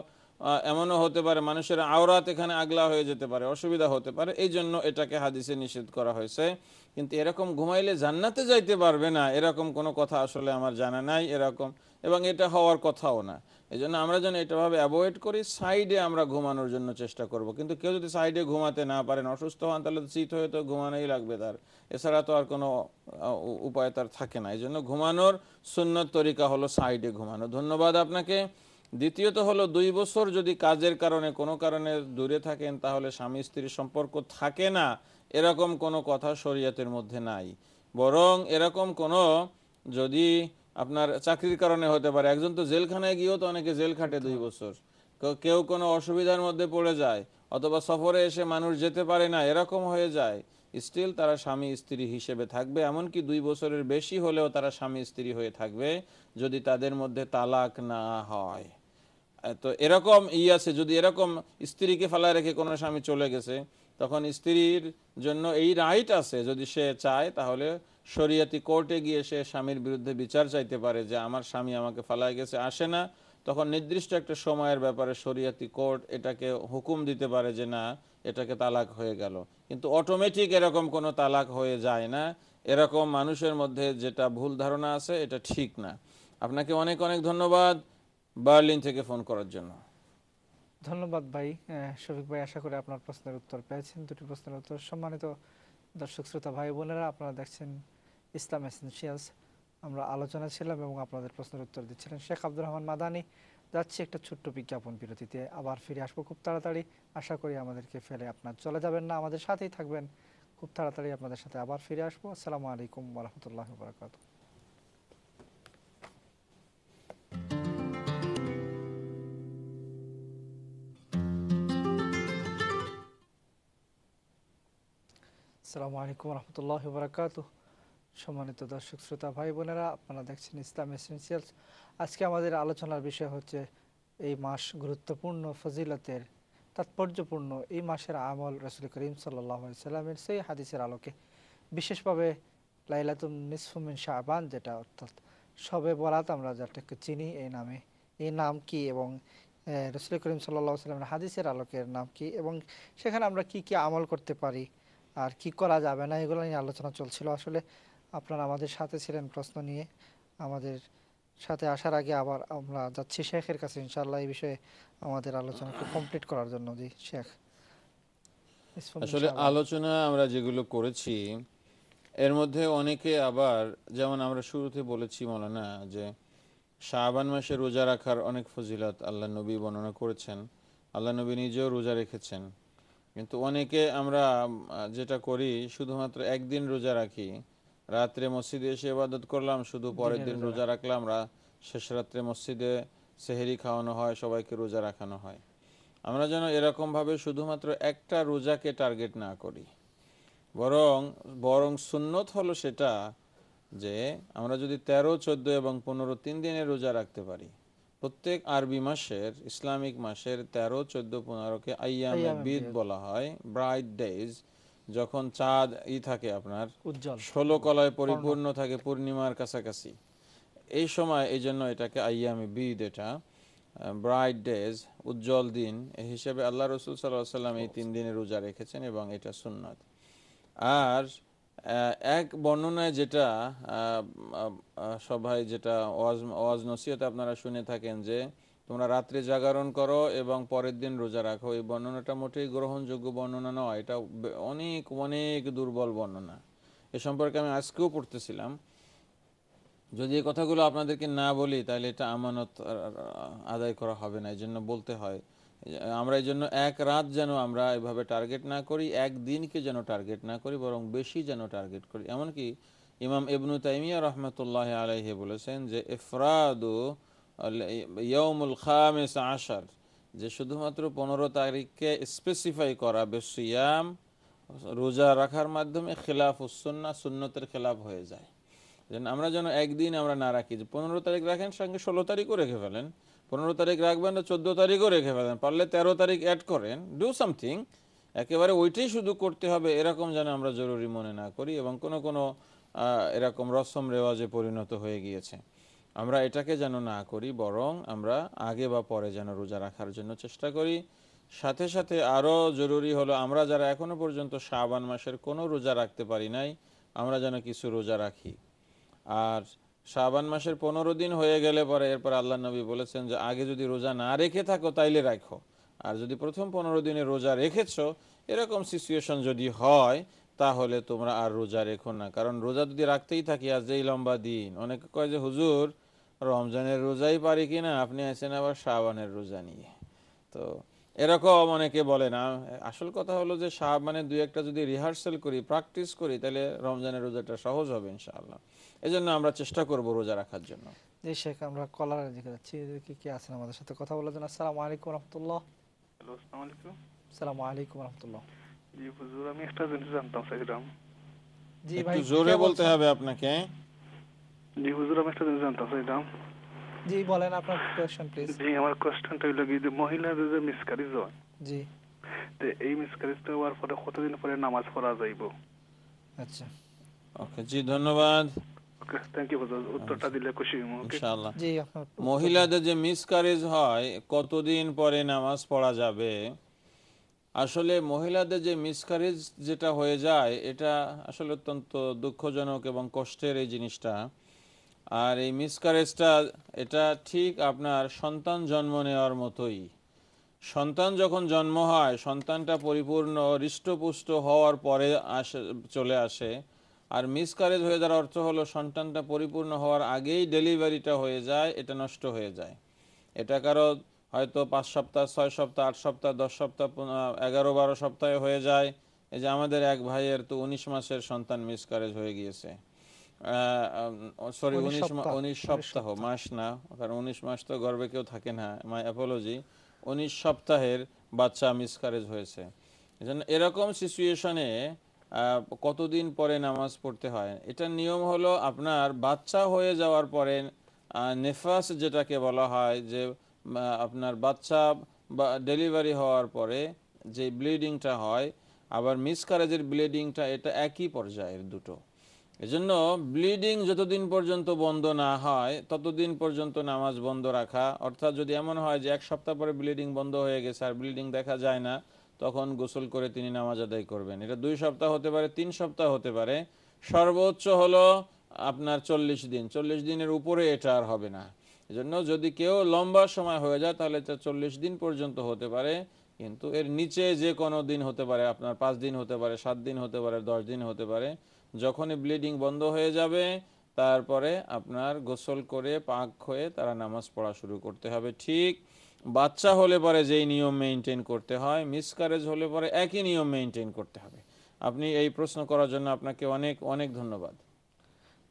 এমনও হতে পারে মানুষের আওরাত এখানে আগলা হয়ে যেতে পারে অসুবিধা হতে পারে এই জন্য এটাকে হাদিসে নিষেধ করা হয়েছে কিন্তু এরকম ঘুমাইলে জান্নাতে যাইতে পারবে না এরকম কোনো কথা আসলে আমার জানা নাই এরকম এবং এটা হওয়ার কথাও না এই জন্য আমরা যেন এটাভাবে অ্যাভয়েড করি সাইডে আমরা ঘুমানোর জন্য চেষ্টা করব। কিন্তু কেউ যদি সাইডে ঘুমাতে না পারেন অসুস্থ হন তাহলে শীত হয়ে তো ঘুমানোই লাগবে তার এছাড়া তো আর কোনো উপায় তার থাকে না এই জন্য ঘুমানোর সুন্নত তরিকা হলো সাইডে ঘুমানো ধন্যবাদ আপনাকে দ্বিতীয়ত হলো দুই বছর যদি কাজের কারণে কোনো কারণে দূরে থাকেন তাহলে স্বামী স্ত্রীর সম্পর্ক থাকে না এরকম কোনো কথা শরীয়তের মধ্যে নাই বরং এরকম কোনো যদি আপনার চাকরির কারণে হতে পারে একজন তো জেলখানায় গিয়েও তো অনেকে জেল খাটে দুই বছর কেউ কোনো অসুবিধার মধ্যে পড়ে যায় অথবা সফরে এসে মানুষ যেতে পারে না এরকম হয়ে যায় স্টিল তারা স্বামী স্ত্রী হিসেবে থাকবে এমনকি দুই বছরের বেশি হলেও তারা স্বামী স্ত্রী হয়ে থাকবে যদি তাদের মধ্যে তালাক না হয় তো এরকম ই আছে যদি এরকম স্ত্রীকে ফেলা রেখে কোনো স্বামী চলে গেছে তখন স্ত্রীর জন্য এই রাইট আছে যদি সে চায় তাহলে শরিয়াতি কোর্টে গিয়ে সে স্বামীর বিরুদ্ধে বিচার চাইতে পারে যে আমার স্বামী আমাকে ফালাই গেছে আসে না তখন নির্দিষ্ট একটা সময়ের ব্যাপারে শরিয়াতি কোর্ট এটাকে হুকুম দিতে পারে যে না এটাকে তালাক হয়ে গেল কিন্তু অটোমেটিক এরকম কোনো তালাক হয়ে যায় না এরকম মানুষের মধ্যে যেটা ভুল ধারণা আছে এটা ঠিক না আপনাকে অনেক অনেক ধন্যবাদ বার্লিন থেকে ফোন করার জন্য ধন্যবাদ ভাই শফিক ভাই আশা করি আপনার প্রশ্নের উত্তর পেয়েছেন দুটি প্রশ্নের উত্তর সম্মানিত দর্শক শ্রোতা ভাই বোনেরা আপনারা দেখছেন ইসলাম এসেন্সিয়ালস আমরা আলোচনা ছিলাম এবং আপনাদের প্রশ্নের উত্তর দিচ্ছিলেন শেখ আব্দুর রহমান মাদানি যাচ্ছি একটা ছোট্ট বিজ্ঞাপন বিরতিতে আবার ফিরে আসবো খুব তাড়াতাড়ি আশা করি আমাদেরকে ফেলে আপনার চলে যাবেন না আমাদের সাথেই থাকবেন খুব তাড়াতাড়ি আপনাদের সাথে আবার ফিরে আসবো আসসালামু আলাইকুম রহমতুল্লাহ বরাকাতুহ আসসালামু আলাইকুম রহমতুল্লাহ বরাকাত সম্মানিত দর্শক শ্রোতা ভাই বোনেরা আপনারা দেখছেন ইসলাম এসেন্সিয়ালস আজকে আমাদের আলোচনার বিষয় হচ্ছে এই মাস গুরুত্বপূর্ণ ফজিলতের তাৎপর্যপূর্ণ এই মাসের আমল রসুল করিম সাল্লাহ সাল্লামের সেই হাদিসের আলোকে বিশেষভাবে লাইলাতুম নিসফুমিন শাহবান যেটা অর্থাৎ সবে বরাত আমরা যাটাকে চিনি এই নামে এই নাম কি এবং রসুল করিম সাল্লাহ সাল্লামের হাদিসের আলোকের নাম কি এবং সেখানে আমরা কি কি আমল করতে পারি আর কি করা যাবে না এগুলো নিয়ে আলোচনা চলছিল আসলে আপনারা আমাদের সাথে ছিলেন প্রশ্ন নিয়ে আমাদের সাথে আসার আগে আবার আমরা যাচ্ছি শেখের কাছে ইনশাল্লাহ এই বিষয়ে আমাদের আলোচনাকে কমপ্লিট করার জন্য জি শেখ আসলে আলোচনা আমরা যেগুলো করেছি এর মধ্যে অনেকে আবার যেমন আমরা শুরুতে বলেছি মৌলানা যে শাহবান মাসে রোজা রাখার অনেক ফজিলত আল্লাহ নবী বর্ণনা করেছেন আল্লাহ নবী নিজেও রোজা রেখেছেন কিন্তু অনেকে আমরা যেটা করি শুধুমাত্র একদিন রোজা রাখি রাত্রে মসজিদে এসে ইবাদত করলাম শুধু পরের দিন রোজা রাখলাম শেষ রাত্রে মসজিদে সেহেরি খাওয়ানো হয় সবাইকে রোজা রাখানো হয় আমরা যেন এরকমভাবে শুধুমাত্র একটা রোজাকে টার্গেট না করি বরং বরং সুন্নত হলো সেটা যে আমরা যদি ১৩ চোদ্দ এবং পনেরো তিন দিনে রোজা রাখতে পারি প্রত্যেক আরবি মাসের ইসলামিক মাসের তেরো চোদ্দ পনেরোকে আইয়ামে বিদ বলা হয় ব্রাইট ডেজ যখন চাঁদ ই থাকে আপনার ষোলো কলায় পরিপূর্ণ থাকে পূর্ণিমার কাছাকাছি এই সময় এই জন্য এটাকে আইয়ামি বিদ এটা ব্রাইট ডেজ উজ্জ্বল দিন এ হিসেবে আল্লাহ রসুল সাল্লাহ সাল্লাম এই তিন দিনে রোজা রেখেছেন এবং এটা সুন্নত আর এক বর্ণনায় যেটা সবাই যেটা ওয়াজ ওয়াজ আপনারা শুনে থাকেন যে তোমরা রাত্রে জাগরণ করো এবং পরের দিন রোজা রাখো এই বর্ণনাটা মোটেই গ্রহণযোগ্য বর্ণনা নয় এটা অনেক অনেক দুর্বল বর্ণনা এ সম্পর্কে আমি আজকেও পড়তেছিলাম যদি এই কথাগুলো আপনাদেরকে না বলি তাহলে এটা আমানত আদায় করা হবে না এই জন্য বলতে হয় আমরা এই জন্য এক রাত যেন আমরা এভাবে টার্গেট না করি এক দিনকে যেন টার্গেট না করি বরং বেশি যেন টার্গেট করি এমনকি ইমাম ইবনু তাইমিয়া রহমতুল্লাহ আলহি বলেছেন যে এফরাদ ইয়মুল খামেস আশার যে শুধুমাত্র পনেরো তারিখকে স্পেসিফাই করা বেসিয়াম রোজা রাখার মাধ্যমে খেলাফ সুন্না সুন্নতের খেলাফ হয়ে যায় আমরা যেন একদিন আমরা না রাখি যে পনেরো তারিখ রাখেন সঙ্গে ষোলো তারিখও রেখে ফেলেন পনেরো তারিখ রাখবেন না চোদ্দ তারিখও রেখে ফেলেন পারলে তেরো তারিখ অ্যাড করেন ডু সামথিং একেবারে ওইটাই শুধু করতে হবে এরকম যেন আমরা জরুরি মনে না করি এবং কোনো কোনো এরকম রসম রেওয়াজে পরিণত হয়ে গিয়েছে আমরা এটাকে যেন না করি বরং আমরা আগে বা পরে যেন রোজা রাখার জন্য চেষ্টা করি সাথে সাথে আরও জরুরি হলো আমরা যারা এখনও পর্যন্ত শাবান মাসের কোনো রোজা রাখতে পারি নাই আমরা যেন কিছু রোজা রাখি আর শাবান মাসের পনেরো দিন হয়ে গেলে পরে এরপর আল্লাহ নবী বলেছেন যে আগে যদি রোজা না রেখে থাকো তাইলে রাখো আর যদি প্রথম পনেরো দিনে রোজা রেখেছো এরকম সিচুয়েশন যদি হয় তাহলে তোমরা আর রোজা রেখো না কারণ রোজা যদি রাখতেই থাকি আজ এই লম্বা দিন অনেকে কয় যে হুজুর রমজানের রোজাই পারি কি না আপনি আছেন আবার শাহবানের রোজা নিয়ে তো এরকম অনেকে বলে না আসল কথা হলো যে শাহবানের দুই একটা যদি রিহার্সেল করি প্র্যাকটিস করি তাহলে রমজানের রোজাটা সহজ হবে ইনশাআল্লাহ এজন্য আমরা চেষ্টা করব রোজা রাখার জন্য জি শেখ আমরা কলার দিকে যাচ্ছি কি কি আছেন আমাদের সাথে কথা বলার জন্য আসসালামু আলাইকুম রাহমাতুল্লাহ হ্যালো আসসালামু আলাইকুম আসসালামু আলাইকুম রাহমাতুল্লাহ জি হুজুর আমি একটা জিনিস জানতাম চাইছিলাম জি ভাই জোরে বলতে হবে আপনাকে জি হুজুর আমি একটা জিনিস জানতাম চাইছিলাম জি বলেন আপনার কোশ্চেন প্লিজ জি আমার কোশ্চেনটা হলো কি যে মহিলাদের যে মিসকারিজ হয় জি তে এই মিসকারিজটা হওয়ার পরে কতদিন পরে নামাজ পড়া যাইব আচ্ছা ওকে জি ধন্যবাদ আচ্ছা। মহিলাদের যে মিসকারেজ হয় কতদিন পরে নামাজ পড়া যাবে আসলে মহিলাদের যে মিসকারেজ যেটা হয়ে যায় এটা আসলে অত্যন্ত দুঃখজনক এবং কষ্টের এই জিনিসটা আর এই মিসকারেজটা এটা ঠিক আপনার সন্তান জন্ম নেওয়ার মতোই সন্তান যখন জন্ম হয় সন্তানটা পরিপূর্ণ হৃষ্টপুষ্ট হওয়ার পরে আসে চলে আসে আর মিসকারেজ হয়ে যাওয়ার অর্থ হলো সন্তানটা পরিপূর্ণ হওয়ার আগেই ডেলিভারিটা হয়ে যায় এটা নষ্ট হয়ে যায় এটা কারো হয়তো পাঁচ সপ্তাহ ছয় সপ্তাহ আট সপ্তাহ দশ সপ্তাহ এগারো বারো সপ্তাহে হয়ে যায় এই যে আমাদের এক ভাইয়ের তো উনিশ মাসের সন্তান মিসকারেজ হয়ে গিয়েছে সরি উনিশ উনিশ সপ্তাহ মাস না কারণ উনিশ মাস তো গর্বে কেউ থাকে না মাই অ্যাপোলজি উনিশ সপ্তাহের বাচ্চা মিসকারেজ হয়েছে এরকম সিচুয়েশনে কতদিন পরে নামাজ পড়তে হয় এটার নিয়ম হলো আপনার বাচ্চা হয়ে যাওয়ার পরে নেফাস যেটাকে বলা হয় যে আপনার বাচ্চা বা ডেলিভারি হওয়ার পরে যে ব্লিডিংটা হয় আবার মিসকারেজের ব্লিডিংটা এটা একই পর্যায়ের দুটো এজন্য ব্লিডিং যতদিন পর্যন্ত বন্ধ না হয় ততদিন পর্যন্ত নামাজ বন্ধ রাখা অর্থাৎ যদি এমন হয় যে এক সপ্তাহ পরে ব্লিডিং বন্ধ হয়ে গেছে আর ব্লিডিং দেখা যায় না তখন গোসল করে তিনি নামাজ আদায় করবেন এটা দুই সপ্তাহ হতে পারে তিন সপ্তাহ হতে পারে সর্বোচ্চ হলো আপনার চল্লিশ দিন চল্লিশ দিনের উপরে এটা আর হবে না এজন্য যদি কেউ লম্বা সময় হয়ে যায় তাহলে এটা চল্লিশ দিন পর্যন্ত হতে পারে কিন্তু এর নিচে যে কোনো দিন হতে পারে আপনার পাঁচ দিন হতে পারে সাত দিন হতে পারে দশ দিন হতে পারে যখনই ব্লিডিং বন্ধ হয়ে যাবে তারপরে আপনার গোসল করে পাক হয়ে তারা নামাজ পড়া শুরু করতে হবে ঠিক বাচ্চা হলে পরে যেই নিয়ম মেনটেন করতে হয় মিসকারেজ হলে পরে একই নিয়ম মেনটেন করতে হবে আপনি এই প্রশ্ন করার জন্য আপনাকে অনেক অনেক ধন্যবাদ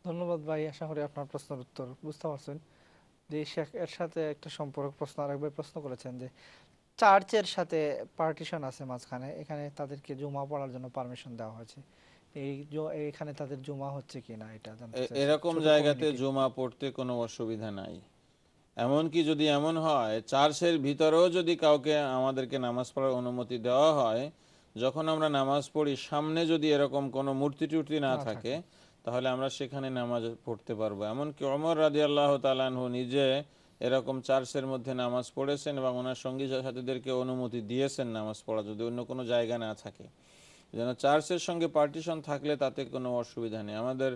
ধন্যবাদ ভাই আশা করি আপনার প্রশ্নের উত্তর বুঝতে পারছেন যে শেখ এর সাথে একটা সম্পর্ক প্রশ্ন আরেকবার প্রশ্ন করেছেন যে চার্চের সাথে পার্টিশন আছে মাঝখানে এখানে তাদেরকে জুমা পড়ার জন্য পারমিশন দেওয়া হয়েছে এই এখানে তাদের জুমা হচ্ছে কিনা এটা এরকম জায়গাতে জুমা পড়তে কোনো অসুবিধা নাই এমনকি যদি এমন হয় চার্চের ভিতরেও যদি কাউকে আমাদেরকে নামাজ পড়ার অনুমতি দেওয়া হয় যখন আমরা নামাজ পড়ি সামনে যদি এরকম কোনো মূর্তি টুর্তি না থাকে তাহলে আমরা সেখানে নামাজ পড়তে পারবো এমনকি অমর রাজি আল্লাহ তালানহু নিজে এরকম চার্চের মধ্যে নামাজ পড়েছেন এবং ওনার সঙ্গী সাথীদেরকে অনুমতি দিয়েছেন নামাজ পড়া যদি অন্য কোনো জায়গা না থাকে যেন চার্চের সঙ্গে পার্টিশন থাকলে তাতে কোনো অসুবিধা নেই আমাদের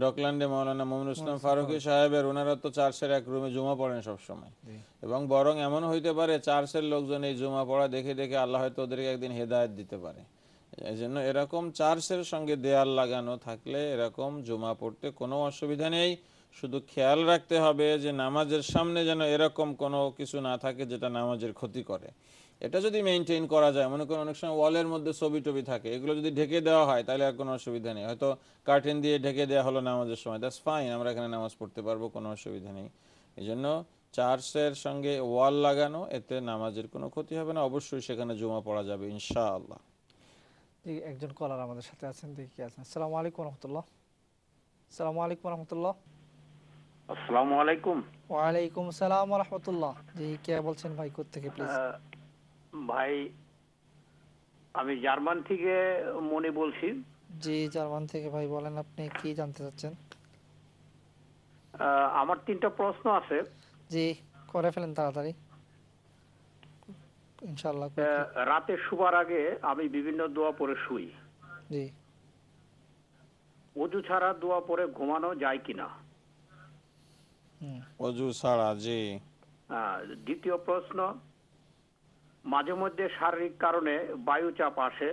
ডকল্যান্ডে মৌলানা মোমিন ইসলাম ফারুকি সাহেবের ওনারা তো চার্চের এক রুমে জুমা পড়েন সবসময় এবং বরং এমন হইতে পারে চার্চের লোকজন এই জুমা পড়া দেখে দেখে আল্লাহ হয়তো ওদেরকে একদিন হেদায়ত দিতে পারে এই জন্য এরকম চার্চের সঙ্গে দেয়াল লাগানো থাকলে এরকম জুমা পড়তে কোনো অসুবিধা নেই শুধু খেয়াল রাখতে হবে যে নামাজের সামনে যেন এরকম কোনো কিছু না থাকে যেটা নামাজের ক্ষতি করে এটা যদি মেনটেন করা যায় মনে করেন অনেক সময় ওয়ালের মধ্যে ছবি টবি থাকে এগুলো যদি ঢেকে দেওয়া হয় তাহলে আর কোনো অসুবিধা নেই হয়তো কার্টেন দিয়ে ঢেকে দেওয়া হলো নামাজের সময় দ্যাটস ফাইন আমরা এখানে নামাজ পড়তে পারবো কোনো অসুবিধা নেই এই জন্য চার্চের সঙ্গে ওয়াল লাগানো এতে নামাজের কোনো ক্ষতি হবে না অবশ্যই সেখানে জমা পড়া যাবে ইনশা আল্লাহ একজন কলার আমাদের সাথে আছেন দেখি আছেন আসসালামু আলাইকুম রহমতুল্লাহ আসসালামু আলাইকুম রহমতুল্লাহ আসসালামু আলাইকুম ওয়া আলাইকুম সালাম রাহমাতুল্লাহ জি কে বলছেন ভাই কোথা থেকে প্লিজ ভাই আমি জার্মান থেকে মনে বলছি জি জার্মান থেকে ভাই বলেন আপনি কি জানতে চাচ্ছেন আমার তিনটা প্রশ্ন আছে জি করে ফেলেন তাড়াতাড়ি ইনশাআল্লাহ রাতে শোবার আগে আমি বিভিন্ন দোয়া পড়ে শুই জি ওযু ছাড়া দোয়া পড়ে ঘুমানো যায় কিনা ওযু ছাড়া জি দ্বিতীয় প্রশ্ন মাঝে মধ্যে শারীরিক কারণে বায়ুচাপ আসে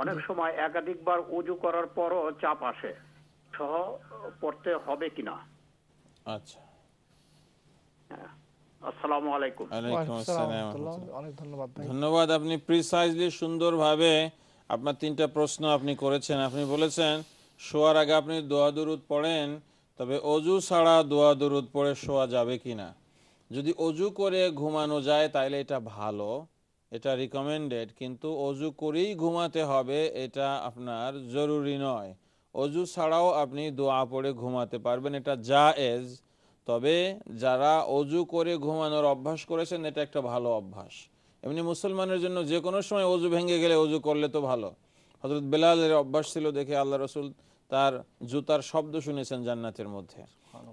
অনেক সময় একাধিকবার উজু করার পরও চাপ আসে সহ পড়তে হবে কিনা আচ্ছা হ্যাঁ। ধন্যবাদ ধন্যবাদ আপনি প্রিসাইজলি সুন্দরভাবে আপনার তিনটা প্রশ্ন আপনি করেছেন আপনি বলেছেন শোয়ার আগে আপনি দোয়া দরুদ পড়েন তবে অজু ছাড়া দোয়া দরুদ পড়ে শোয়া যাবে কিনা যদি অজু করে ঘুমানো যায় তাইলে এটা ভালো এটা রিকমেন্ডেড কিন্তু অজু করেই ঘুমাতে হবে এটা আপনার জরুরি নয় অজু ছাড়াও আপনি দোয়া পড়ে ঘুমাতে পারবেন এটা যা এজ তবে যারা অজু করে ঘুমানোর অভ্যাস করেছেন এটা একটা ভালো অভ্যাস এমনি মুসলমানের জন্য যে কোনো সময় অজু ভেঙে গেলে অজু করলে তো ভালো হজরত বেলালের অভ্যাস ছিল দেখে আল্লাহ রসুল তার জুতার শব্দ শুনেছেন জান্নাতের মধ্যে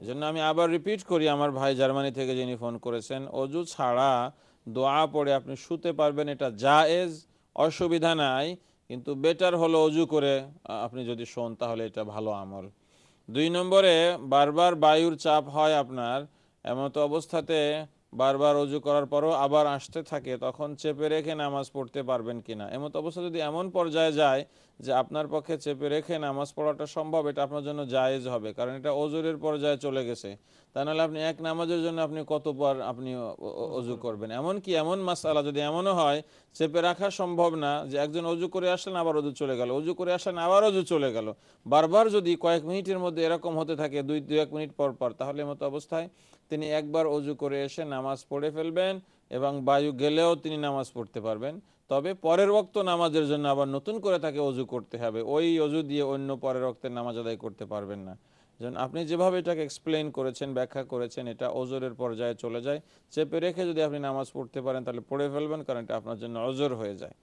জন্য আমি আবার রিপিট করি আমার ভাই জার্মানি থেকে যিনি ফোন করেছেন অজু ছাড়া দোয়া পড়ে আপনি শুতে পারবেন এটা জায়েজ অসুবিধা নাই কিন্তু বেটার হলো অজু করে আপনি যদি শোন তাহলে এটা ভালো আমল দুই নম্বরে বারবার বায়ুর চাপ হয় আপনার এমন তো অবস্থাতে বারবার অজু করার পরও আবার আসতে থাকে তখন চেপে রেখে নামাজ পড়তে পারবেন কিনা এমত অবস্থা যদি এমন পর্যায়ে যায় যে আপনার পক্ষে চেপে রেখে নামাজ পড়াটা সম্ভব এটা আপনার জন্য জায়েজ হবে কারণ এটা অজুরের পর্যায়ে চলে গেছে তা নাহলে আপনি এক নামাজের জন্য আপনি কতবার আপনি অজু করবেন এমন কি এমন মাসালা যদি এমনও হয় চেপে রাখা সম্ভব না যে একজন অজু করে আসলেন আবার অজু চলে গেল অজু করে আসলেন আবার অজু চলে গেল বারবার যদি কয়েক মিনিটের মধ্যে এরকম হতে থাকে দুই দু এক মিনিট পর পর তাহলে এমতো অবস্থায় তিনি একবার অজু করে এসে নামাজ পড়ে ফেলবেন এবং বায়ু গেলেও তিনি নামাজ পড়তে পারবেন তবে পরের রক্ত নামাজের জন্য আবার নতুন করে তাকে অজু করতে হবে ওই অজু দিয়ে অন্য পরের রক্তের নামাজ আদায় করতে পারবেন না যেন আপনি যেভাবে এটাকে এক্সপ্লেন করেছেন ব্যাখ্যা করেছেন এটা অজরের পর্যায়ে চলে যায় চেপে রেখে যদি আপনি নামাজ পড়তে পারেন তাহলে পড়ে ফেলবেন কারণ এটা আপনার জন্য অজর হয়ে যায়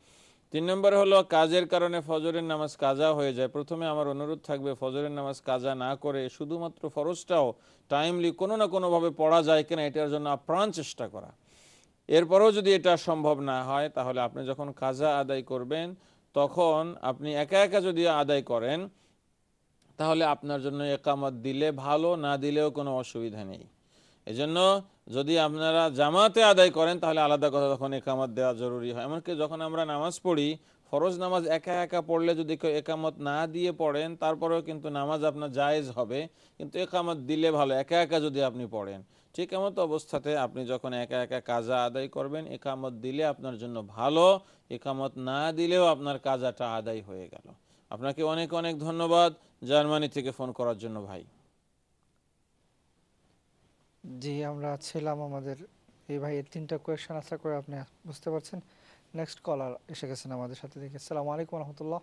তিন নম্বর হলো কাজের কারণে ফজরের নামাজ কাজা হয়ে যায় প্রথমে আমার অনুরোধ থাকবে ফজরের নামাজ কাজা না করে শুধুমাত্র ফরজটাও টাইমলি কোনো না কোনোভাবে পড়া যায় কিনা এটার জন্য আপ্রাণ চেষ্টা করা এরপরেও যদি এটা সম্ভব না হয় তাহলে আপনি যখন কাজা আদায় করবেন তখন আপনি একা একা যদি আদায় করেন তাহলে আপনার জন্য একামত দিলে ভালো না দিলেও কোনো অসুবিধা নেই এজন্য যদি আপনারা জামাতে আদায় করেন তাহলে আলাদা কথা তখন একামত দেওয়া জরুরি হয় এমনকি যখন আমরা নামাজ পড়ি ফরজ নামাজ একা একা পড়লে যদি কেউ একামত না দিয়ে পড়েন তারপরেও কিন্তু নামাজ আপনার জায়েজ হবে কিন্তু একামত দিলে ভালো একা একা যদি আপনি পড়েন ঠিক এমত অবস্থাতে আপনি যখন একা একা কাজা আদায় করবেন একামত দিলে আপনার জন্য ভালো একামত না দিলেও আপনার কাজাটা আদায় হয়ে গেল আপনাকে অনেক অনেক ধন্যবাদ জার্মানি থেকে ফোন করার জন্য ভাই জি আমরা ছিলাম আমাদের এই ভাই তিনটা কোয়েশন আশা করে আপনি বুঝতে পারছেন নেক্সট কলার এসে গেছেন আমাদের সাথে দেখে সালাম আলাইকুম রহমতুল্লাহ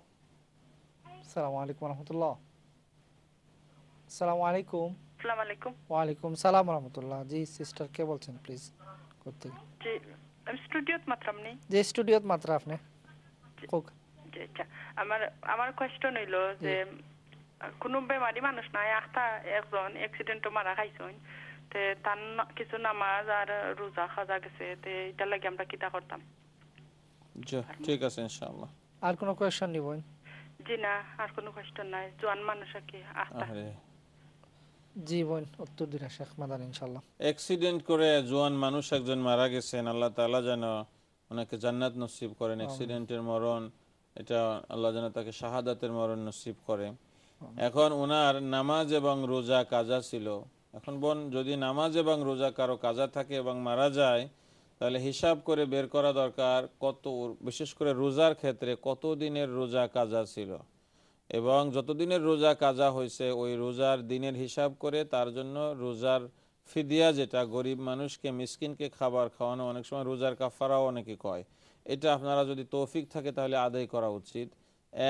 সালাম আলাইকুম রহমতুল্লাহ সালাম আলাইকুম আলাইকুম সালাম রহমতুল্লাহ জি সিস্টার কে বলছেন প্লিজ করতে জি আমি স্টুডিওত মাত্র আপনি জি স্টুডিওত মাত্র আপনি কোক আচ্ছা। আমার আমার কোশ্চেন হইলো যে কোনো বেমারি মানুষ নাই আখতা একজন এক্সিডেন্ট মারা খাইছে তে তান কিছু নামাজ আর রোজা খাজা গেছে তে এটা লাগি আমরা কিটা করতাম জি ঠিক আছে ইনশাআল্লাহ আর কোনো কোয়েশ্চন নিব জি না আর কোনো কোয়েশ্চন নাই জোয়ান মানুষ কি আহতা উত্তর দিন শেখ মাদান ইনশাআল্লাহ অ্যাক্সিডেন্ট করে জোয়ান মানুষ একজন মারা গেছেন আল্লাহ তাআলা যেন ওনাকে জান্নাত নসিব করেন অ্যাক্সিডেন্টের মরণ এটা আল্লাহ যেন তাকে শাহাদাতের মরণ নসিব করে এখন ওনার নামাজ এবং রোজা কাজা ছিল এখন বোন যদি নামাজ এবং রোজা কারো কাজা থাকে এবং মারা যায় তাহলে হিসাব করে বের করা দরকার কত বিশেষ করে রোজার ক্ষেত্রে কত দিনের রোজা কাজা ছিল এবং যতদিনের রোজা কাজা হয়েছে ওই রোজার দিনের হিসাব করে তার জন্য রোজার ফিদিয়া যেটা গরিব মানুষকে মিসকিনকে খাবার খাওয়ানো অনেক সময় রোজার কাফারাও অনেকে কয় এটা আপনারা যদি তৌফিক থাকে তাহলে আদায় করা উচিত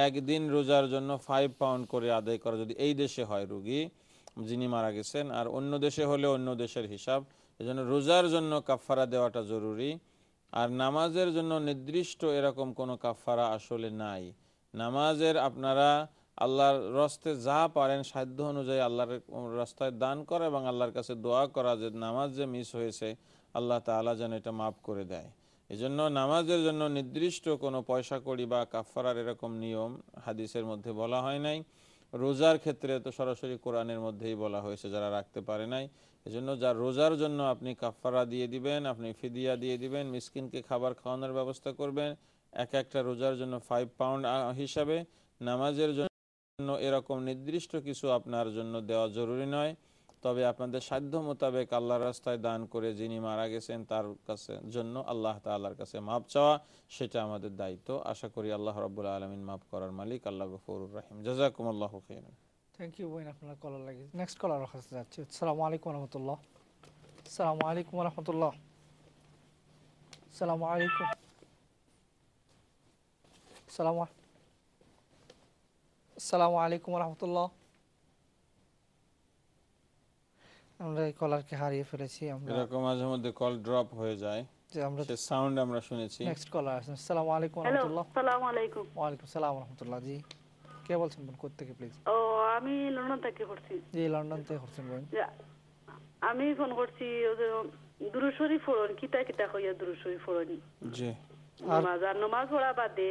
একদিন রোজার জন্য ফাইভ পাউন্ড করে আদায় করা যদি এই দেশে হয় রুগী যিনি মারা গেছেন আর অন্য দেশে হলে অন্য দেশের হিসাব এজন্য রোজার জন্য কাফারা দেওয়াটা জরুরি আর নামাজের জন্য নির্দিষ্ট এরকম কোনো কাফারা আসলে নাই নামাজের আপনারা আল্লাহর রস্তে যা পারেন সাধ্য অনুযায়ী আল্লাহর রাস্তায় দান করা এবং আল্লাহর কাছে দোয়া করা যে নামাজ যে মিস হয়েছে আল্লাহ তালা যেন এটা মাফ করে দেয় এজন্য নামাজের জন্য নির্দিষ্ট কোনো পয়সা কড়ি বা কাফারার এরকম নিয়ম হাদিসের মধ্যে বলা হয় নাই রোজার ক্ষেত্রে তো সরাসরি কোরআনের মধ্যেই বলা হয়েছে যারা রাখতে পারে নাই এজন্য যা রোজার জন্য আপনি কাফারা দিয়ে দিবেন আপনি ফিদিয়া দিয়ে দিবেন মিসকিনকে খাবার খাওয়ানোর ব্যবস্থা করবেন এক একটা রোজার জন্য ফাইভ পাউন্ড হিসাবে নামাজের জন্য এরকম নির্দিষ্ট কিছু আপনার জন্য দেওয়া জরুরি নয় তবে আপনাদের সাধ্য মোতাবেক আল্লাহর রাস্তায় দান করে যিনি মারা গেছেন তার কাছে জন্য আল্লাহ তাল্লাহর কাছে মাপ চাওয়া সেটা আমাদের দায়িত্ব আশা করি আল্লাহ রবুল্লা আলমিন মাফ করার মালিক আল্লাহ গফুর রাহিম জাজাকুম আল্লাহ থ্যাংক ইউ বইন আপনার কলার লাগে নেক্সট কলার কাছে যাচ্ছি সালাম আলাইকুম রহমতুল্লাহ আসসালামু আলাইকুম রহমতুল্লাহ আসসালামু আলাইকুম সালাম আসসালামু আলাইকুম রহমতুল্লাহ আমরা এই কলারকে হারিয়ে ফেলেছি আমরা এরকম মাঝে মধ্যে কল ড্রপ হয়ে যায় যে আমরা সে সাউন্ড আমরা শুনেছি নেক্সট কলার আসেন আসসালামু আলাইকুম ওয়া রাহমাতুল্লাহ আসসালামু আলাইকুম ওয়া আলাইকুম আসসালাম ওয়া রাহমাতুল্লাহ জি কে বলছেন বল কোথা থেকে প্লিজ ও আমি লন্ডন থেকে করছি জি লন্ডন থেকে করছেন বল আমি ফোন করছি দুরুশরি ফোরন কিতা কিতা কইয়া দুরুশরি ফোরনি জি আর মাজার নামাজ পড়া বাদে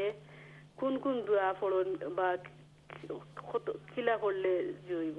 কোন কোন দোয়া ফোরন বা কত কিলা করলে জইব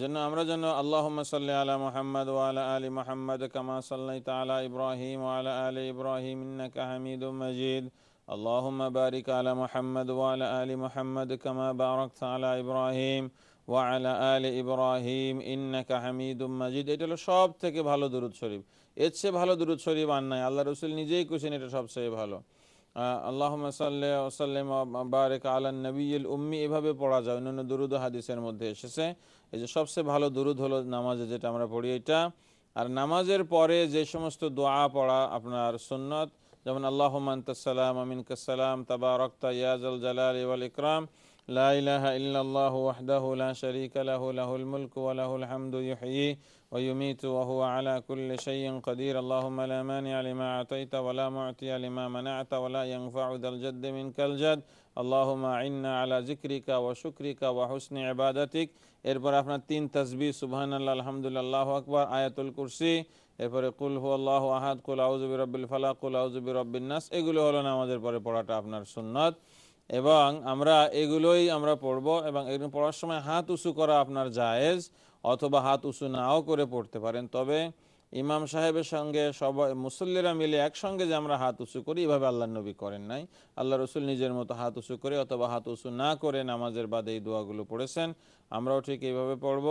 যেন আমরা যেন আল্লাহ সাল্লি আলা মোহাম্মদ ওয়ালা আলী মোহাম্মদ কামা সাল্লাই তালা ইব্রাহিম ওয়ালা আলী ইব্রাহিম হামিদ মজিদ اللهم بارك على محمد وعلى آل محمد كما আলা على إبراهيم ওয়ালা আল ইব্রাহিম ইন্নাকা হামিদুম মাজিদ এটা হলো সব থেকে ভালো দুরুদ শরীফ এর চেয়ে ভালো দুরুদ শরীফ আর নাই আল্লাহ রসুল নিজেই কুছেন এটা সবচেয়ে ভালো আল্লাহ সাল্লাহ সাল্লাম বারেক আলান নবীল উম্মি এভাবে পড়া যায় অন্যান্য দুরুদ হাদিসের মধ্যে এসেছে এই যে সবচেয়ে ভালো দুরুদ হলো নামাজে যেটা আমরা পড়ি এটা আর নামাজের পরে যে সমস্ত দোয়া পড়া আপনার সুন্নত যেমন আল্লাহ মান্তালাম আমিন কাসালাম তাবা রক্তা ইয়াজল জালাল ইউল ইকরাম লা ইলাহা ইল্লাল্লাহু ওয়াহদাহু লা লাহুল মুলকু ওয়া লাহুল কুল্লি আল্লাহমা আইন্না আলা জিক্রিকা ওয়া শুক্রিকা ওয়া হুসনি আবাদাতিক এরপর আপনার তিন তসবি সুবহান আল্লাহ আলহামদুলিল্লাহ আকবর আয়াতুল কুরসি এরপরে কুল হু আল্লাহ আহাদ কুল আউজুবি রব্বিল ফালা কুল আউজুবি রব্বিনাস এগুলো হলো আমাদের পরে পড়াটা আপনার সুন্নত এবং আমরা এগুলোই আমরা পড়ব এবং এগুলো পড়ার সময় হাত উঁচু করা আপনার জায়েজ অথবা হাত উঁচু নাও করে পড়তে পারেন তবে ইমাম সাহেবের সঙ্গে সবাই মুসল্লিরা মিলে একসঙ্গে যে আমরা হাত উঁচু করি এভাবে আল্লাহ নবী করেন নাই আল্লাহ রসুল নিজের মতো হাত উঁচু করে অথবা হাত উঁচু না করে নামাজের বাদে এই দোয়াগুলো পড়েছেন আমরাও ঠিক এইভাবে পড়ব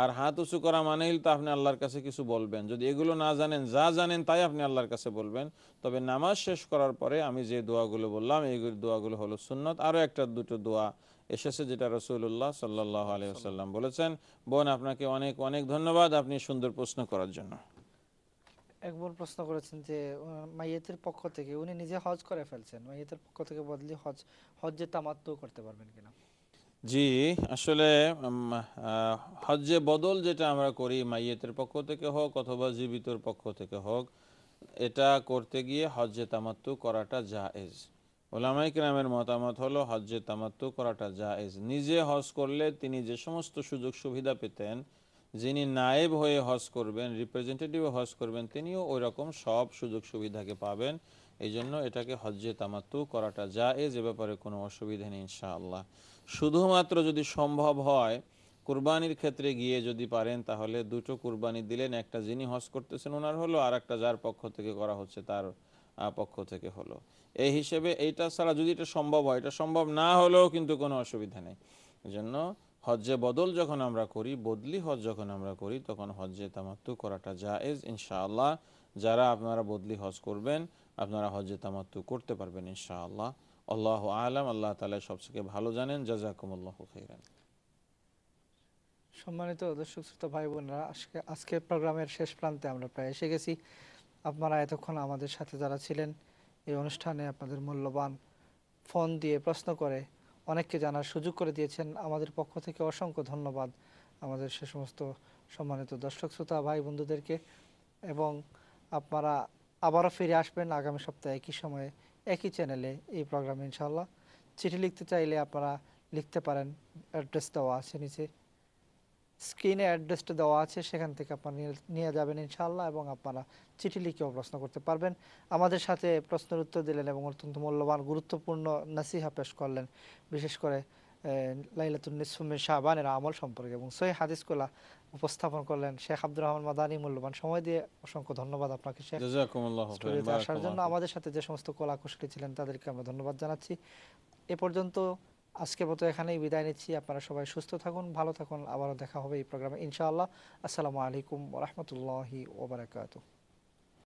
আর হাত উঁচু করা মানে তো আপনি আল্লাহর কাছে কিছু বলবেন যদি এগুলো না জানেন যা জানেন তাই আপনি আল্লাহর কাছে বলবেন তবে নামাজ শেষ করার পরে আমি যে দোয়াগুলো বললাম এই দোয়াগুলো হলো সুন্নত আরও একটা দুটো দোয়া এসেছে যেটা রসুল্লাহ সাল্লাহ আলিয়াল্লাম বলেছেন বোন আপনাকে অনেক অনেক ধন্যবাদ আপনি সুন্দর প্রশ্ন করার জন্য একবার প্রশ্ন করেছেন যে মাইয়েতের পক্ষ থেকে উনি নিজে হজ করে ফেলছেন মাইয়েতের পক্ষ থেকে বদলি হজ হজ্জে তামাত্ম করতে পারবেন কিনা জি আসলে হজ্জে বদল যেটা আমরা করি মাইয়েতের পক্ষ থেকে হোক অথবা জীবিতর পক্ষ থেকে হোক এটা করতে গিয়ে হজ্জে তামাত্ম করাটা জায়েজ ওলামাই কিরামের মতামত হলো হজ্জে তামাত্ম করাটা জায়েজ নিজে হজ করলে তিনি যে সমস্ত সুযোগ সুবিধা পেতেন যিনি নায়েব হয়ে হজ করবেন রিপ্রেজেন্টেটিভ হজ করবেন তিনিও ওই রকম সব সুযোগ সুবিধাকে পাবেন এই জন্য এটাকে হজ্জে তামাত্তু করাটা যায় যে ব্যাপারে কোনো অসুবিধা নেই ইনশাআল্লাহ শুধুমাত্র যদি সম্ভব হয় কুরবানির ক্ষেত্রে গিয়ে যদি পারেন তাহলে দুটো কুরবানি দিলেন একটা যিনি হজ করতেছেন ওনার হলো আর একটা যার পক্ষ থেকে করা হচ্ছে তার পক্ষ থেকে হলো এই হিসেবে এইটা ছাড়া যদি এটা সম্ভব হয় এটা সম্ভব না হলেও কিন্তু কোনো অসুবিধা নেই এই জন্য হজ্জে বদল যখন আমরা করি বদলি হজ যখন আমরা করি তখন হজ্জে তামাত্তু করাটা জায়েজ ইনশাআল্লাহ যারা আপনারা বদলি হজ করবেন আপনারা হজ্জে তামাত্তু করতে পারবেন ইনশাআল্লাহ আল্লাহ আলম আল্লাহ তালা সবচেয়ে ভালো জানেন জাজাকুমুল্লাহ খাইরান সম্মানিত দর্শক শ্রোতা ভাই বোনরা আজকে আজকের প্রোগ্রামের শেষ প্রান্তে আমরা প্রায় এসে গেছি আপনারা এতক্ষণ আমাদের সাথে যারা ছিলেন এই অনুষ্ঠানে আপনাদের মূল্যবান ফোন দিয়ে প্রশ্ন করে অনেককে জানার সুযোগ করে দিয়েছেন আমাদের পক্ষ থেকে অসংখ্য ধন্যবাদ আমাদের সে সমস্ত সম্মানিত দর্শক শ্রোতা ভাই বন্ধুদেরকে এবং আপনারা আবারও ফিরে আসবেন আগামী সপ্তাহে একই সময়ে একই চ্যানেলে এই প্রোগ্রাম ইনশাল্লাহ চিঠি লিখতে চাইলে আপনারা লিখতে পারেন অ্যাড্রেস দেওয়া আছে নিচে স্ক্রিনে অ্যাড্রেসটা দেওয়া আছে সেখান থেকে আপনারা নিয়ে যাবেন ইনশাল্লাহ এবং আপনারা চিঠি লিখেও প্রশ্ন করতে পারবেন আমাদের সাথে প্রশ্নের উত্তর দিলেন এবং অত্যন্ত মূল্যবান গুরুত্বপূর্ণ নাসিহা পেশ করলেন বিশেষ করে লাইলাতুল নিসফুমিন শাহবানের আমল সম্পর্কে এবং সহি হাদিসগুলা উপস্থাপন করলেন শেখ আব্দুর রহমান মাদানী মূল্যবান সময় দিয়ে অসংখ্য ধন্যবাদ আপনাকে আসার জন্য আমাদের সাথে যে সমস্ত কলা কুশলী ছিলেন তাদেরকে আমরা ধন্যবাদ জানাচ্ছি এ পর্যন্ত আজকে মতো এখানেই বিদায় নিচ্ছি আপনারা সবাই সুস্থ থাকুন ভালো থাকুন আবারও দেখা হবে এই প্রোগ্রামে ইনশাআল্লাহ আসসালামু আলাইকুম রহমতুল্লাহি ওবরাকাতু